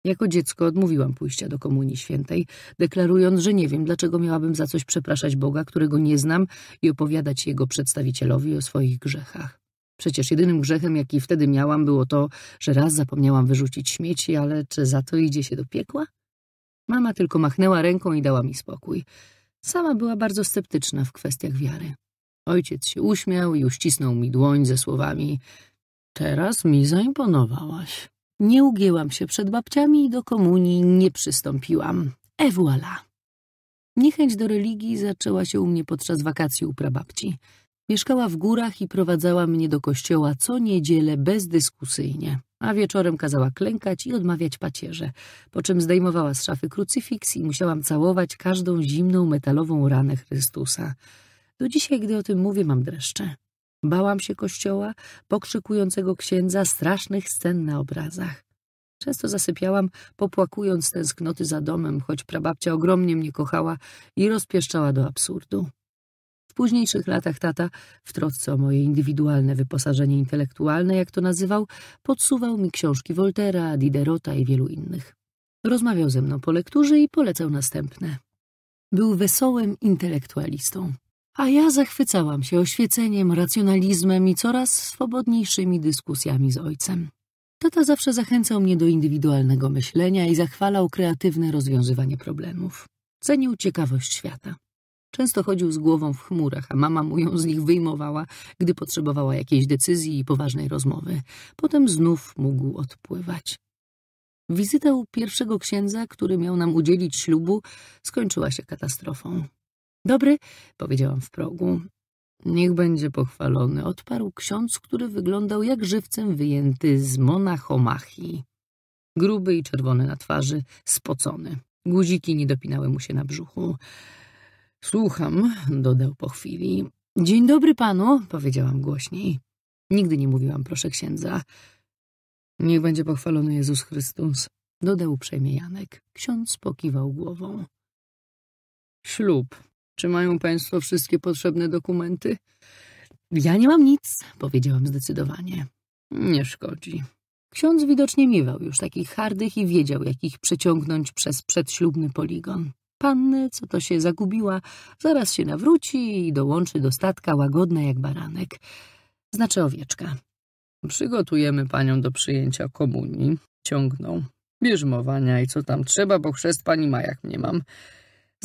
Jako dziecko odmówiłam pójścia do Komunii Świętej, deklarując, że nie wiem, dlaczego miałabym za coś przepraszać Boga, którego nie znam i opowiadać Jego przedstawicielowi o swoich grzechach. Przecież jedynym grzechem, jaki wtedy miałam, było to, że raz zapomniałam wyrzucić śmieci, ale czy za to idzie się do piekła? Mama tylko machnęła ręką i dała mi spokój. Sama była bardzo sceptyczna w kwestiach wiary. Ojciec się uśmiał i uścisnął mi dłoń ze słowami Teraz mi zaimponowałaś. Nie ugięłam się przed babciami i do komunii nie przystąpiłam. E voilà. Niechęć do religii zaczęła się u mnie podczas wakacji u prababci. Mieszkała w górach i prowadzała mnie do kościoła co niedzielę bezdyskusyjnie, a wieczorem kazała klękać i odmawiać pacierze, po czym zdejmowała z szafy krucyfiks i musiałam całować każdą zimną metalową ranę Chrystusa. Do dzisiaj, gdy o tym mówię, mam dreszcze. Bałam się kościoła, pokrzykującego księdza, strasznych scen na obrazach. Często zasypiałam, popłakując tęsknoty za domem, choć prababcia ogromnie mnie kochała i rozpieszczała do absurdu. W późniejszych latach tata, w trosce o moje indywidualne wyposażenie intelektualne, jak to nazywał, podsuwał mi książki Woltera, Diderota i wielu innych. Rozmawiał ze mną po lekturze i polecał następne. Był wesołym intelektualistą a ja zachwycałam się oświeceniem, racjonalizmem i coraz swobodniejszymi dyskusjami z ojcem. Tata zawsze zachęcał mnie do indywidualnego myślenia i zachwalał kreatywne rozwiązywanie problemów. Cenił ciekawość świata. Często chodził z głową w chmurach, a mama mu ją z nich wyjmowała, gdy potrzebowała jakiejś decyzji i poważnej rozmowy. Potem znów mógł odpływać. Wizyta u pierwszego księdza, który miał nam udzielić ślubu, skończyła się katastrofą. Dobry, powiedziałam w progu. Niech będzie pochwalony, odparł ksiądz, który wyglądał jak żywcem wyjęty z monachomachii. Gruby i czerwony na twarzy, spocony. Guziki nie dopinały mu się na brzuchu. Słucham, dodał po chwili. Dzień dobry panu, powiedziałam głośniej. Nigdy nie mówiłam, proszę księdza. Niech będzie pochwalony Jezus Chrystus, dodał uprzejmie Janek. Ksiądz pokiwał głową. Ślub, czy mają Państwo wszystkie potrzebne dokumenty? Ja nie mam nic, powiedziałam zdecydowanie. Nie szkodzi. Ksiądz widocznie miewał już takich hardych i wiedział, jak ich przeciągnąć przez przedślubny poligon. Panny, co to się zagubiła, zaraz się nawróci i dołączy do statka łagodna jak baranek. Znaczy owieczka. Przygotujemy panią do przyjęcia komunii. Ciągnął. Bierzmowania i co tam trzeba, bo chrzest pani ma, jak nie mam.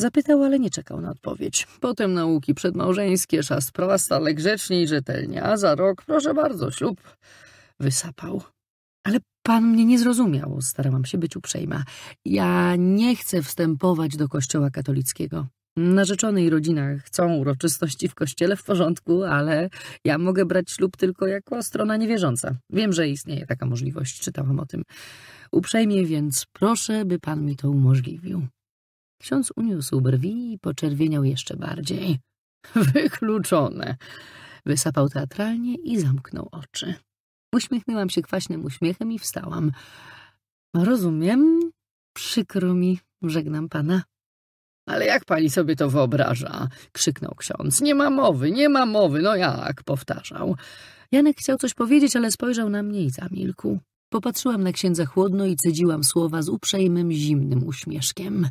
Zapytał, ale nie czekał na odpowiedź. Potem nauki przedmałżeńskie, szastprawa stale grzecznie i rzetelnie, a za rok, proszę bardzo, ślub. Wysapał. Ale pan mnie nie zrozumiał, starałam się być uprzejma. Ja nie chcę wstępować do kościoła katolickiego. Narzeczony i rodzina chcą uroczystości w kościele w porządku, ale ja mogę brać ślub tylko jako strona niewierząca. Wiem, że istnieje taka możliwość, czytałam o tym. Uprzejmie więc proszę, by pan mi to umożliwił. Ksiądz uniósł brwi i poczerwieniał jeszcze bardziej. Wykluczone! Wysapał teatralnie i zamknął oczy. Uśmiechnęłam się kwaśnym uśmiechem i wstałam. Rozumiem, przykro mi, żegnam pana. Ale jak pani sobie to wyobraża? krzyknął ksiądz. Nie ma mowy, nie ma mowy, no jak? powtarzał. Janek chciał coś powiedzieć, ale spojrzał na mnie i zamilkł. Popatrzyłam na księdza chłodno i cedziłam słowa z uprzejmym, zimnym uśmieszkiem.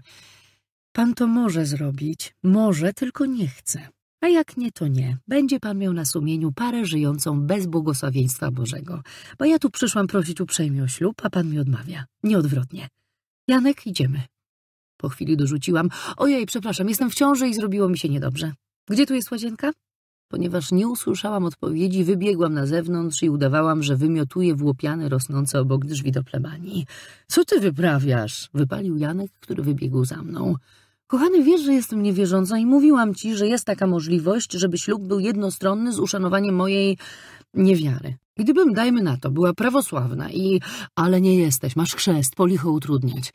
Pan to może zrobić, może, tylko nie chce. A jak nie, to nie. Będzie pan miał na sumieniu parę żyjącą bez błogosławieństwa Bożego. Bo ja tu przyszłam prosić uprzejmie o ślub, a pan mi odmawia. Nieodwrotnie. Janek, idziemy. Po chwili dorzuciłam. Ojej, przepraszam, jestem w ciąży i zrobiło mi się niedobrze. Gdzie tu jest łazienka? Ponieważ nie usłyszałam odpowiedzi, wybiegłam na zewnątrz i udawałam, że wymiotuję włopiany rosnące obok drzwi do plebanii. Co ty wyprawiasz? wypalił Janek, który wybiegł za mną. Kochany, wiesz, że jestem niewierząca i mówiłam ci, że jest taka możliwość, żeby ślub był jednostronny z uszanowaniem mojej niewiary. Gdybym, dajmy na to, była prawosławna i... Ale nie jesteś, masz chrzest, po licho utrudniać.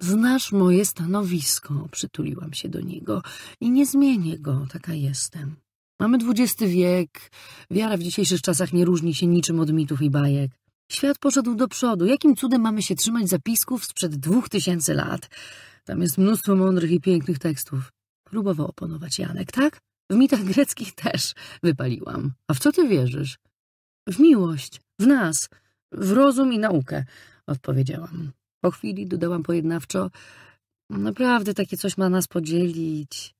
Znasz moje stanowisko, przytuliłam się do niego i nie zmienię go, taka jestem. Mamy XX wiek, wiara w dzisiejszych czasach nie różni się niczym od mitów i bajek. Świat poszedł do przodu. Jakim cudem mamy się trzymać zapisków sprzed dwóch tysięcy lat? Tam jest mnóstwo mądrych i pięknych tekstów. Próbował oponować Janek, tak? W mitach greckich też wypaliłam. A w co ty wierzysz? W miłość, w nas, w rozum i naukę, odpowiedziałam. Po chwili dodałam pojednawczo. Naprawdę takie coś ma nas podzielić.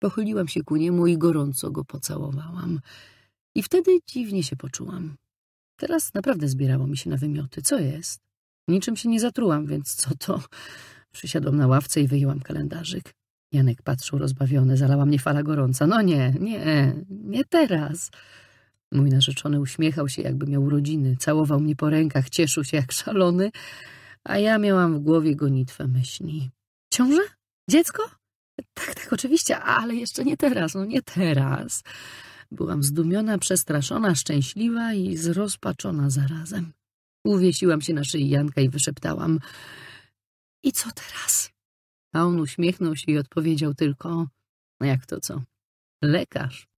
Pochyliłam się ku niemu i gorąco go pocałowałam. I wtedy dziwnie się poczułam. Teraz naprawdę zbierało mi się na wymioty. Co jest? Niczym się nie zatrułam, więc co to? Przysiadłam na ławce i wyjęłam kalendarzyk. Janek patrzył rozbawiony, zalała mnie fala gorąca. No nie, nie, nie teraz. Mój narzeczony uśmiechał się, jakby miał urodziny, całował mnie po rękach, cieszył się jak szalony, a ja miałam w głowie gonitwę myśli. Ciąże? Dziecko? Tak, tak, oczywiście, ale jeszcze nie teraz, no nie teraz. Byłam zdumiona, przestraszona, szczęśliwa i zrozpaczona zarazem. Uwiesiłam się na szyi Janka i wyszeptałam — I co teraz? A on uśmiechnął się i odpowiedział tylko — No jak to co? Lekarz.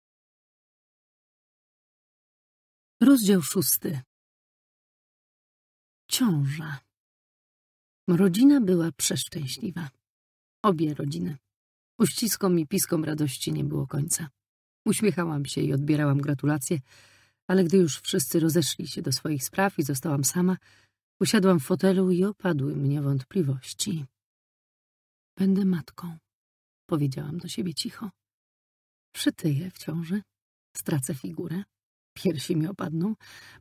Rozdział szósty Ciąża Rodzina była przeszczęśliwa. Obie rodziny. Uściskom i piskom radości nie było końca. Uśmiechałam się i odbierałam gratulacje, ale gdy już wszyscy rozeszli się do swoich spraw i zostałam sama, usiadłam w fotelu i opadły mnie wątpliwości. Będę matką, powiedziałam do siebie cicho. Przytyję w ciąży, stracę figurę, piersi mi opadną,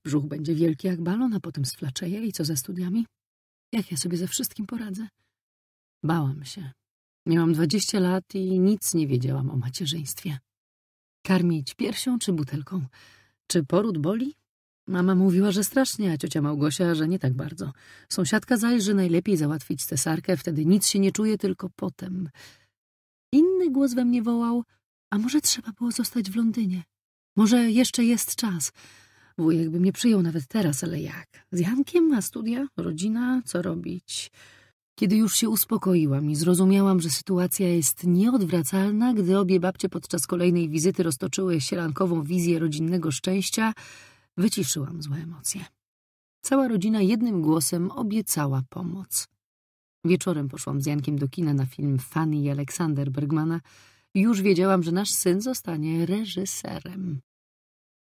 brzuch będzie wielki jak balon, a potem sflaczeje i co ze studiami? Jak ja sobie ze wszystkim poradzę? Bałam się, Miałam dwadzieścia lat i nic nie wiedziałam o macierzyństwie. Karmić piersią czy butelką? Czy poród boli? Mama mówiła, że strasznie, a ciocia Małgosia, że nie tak bardzo. Sąsiadka zaś, że najlepiej załatwić cesarkę, wtedy nic się nie czuje, tylko potem. Inny głos we mnie wołał, a może trzeba było zostać w Londynie? Może jeszcze jest czas? Wujek by mnie przyjął nawet teraz, ale jak? Z Jankiem, a studia, rodzina, co robić? Kiedy już się uspokoiłam i zrozumiałam, że sytuacja jest nieodwracalna, gdy obie babcie podczas kolejnej wizyty roztoczyły sielankową wizję rodzinnego szczęścia, wyciszyłam złe emocje. Cała rodzina jednym głosem obiecała pomoc. Wieczorem poszłam z Jankiem do kina na film Fanny i Aleksander Bergmana. Już wiedziałam, że nasz syn zostanie reżyserem.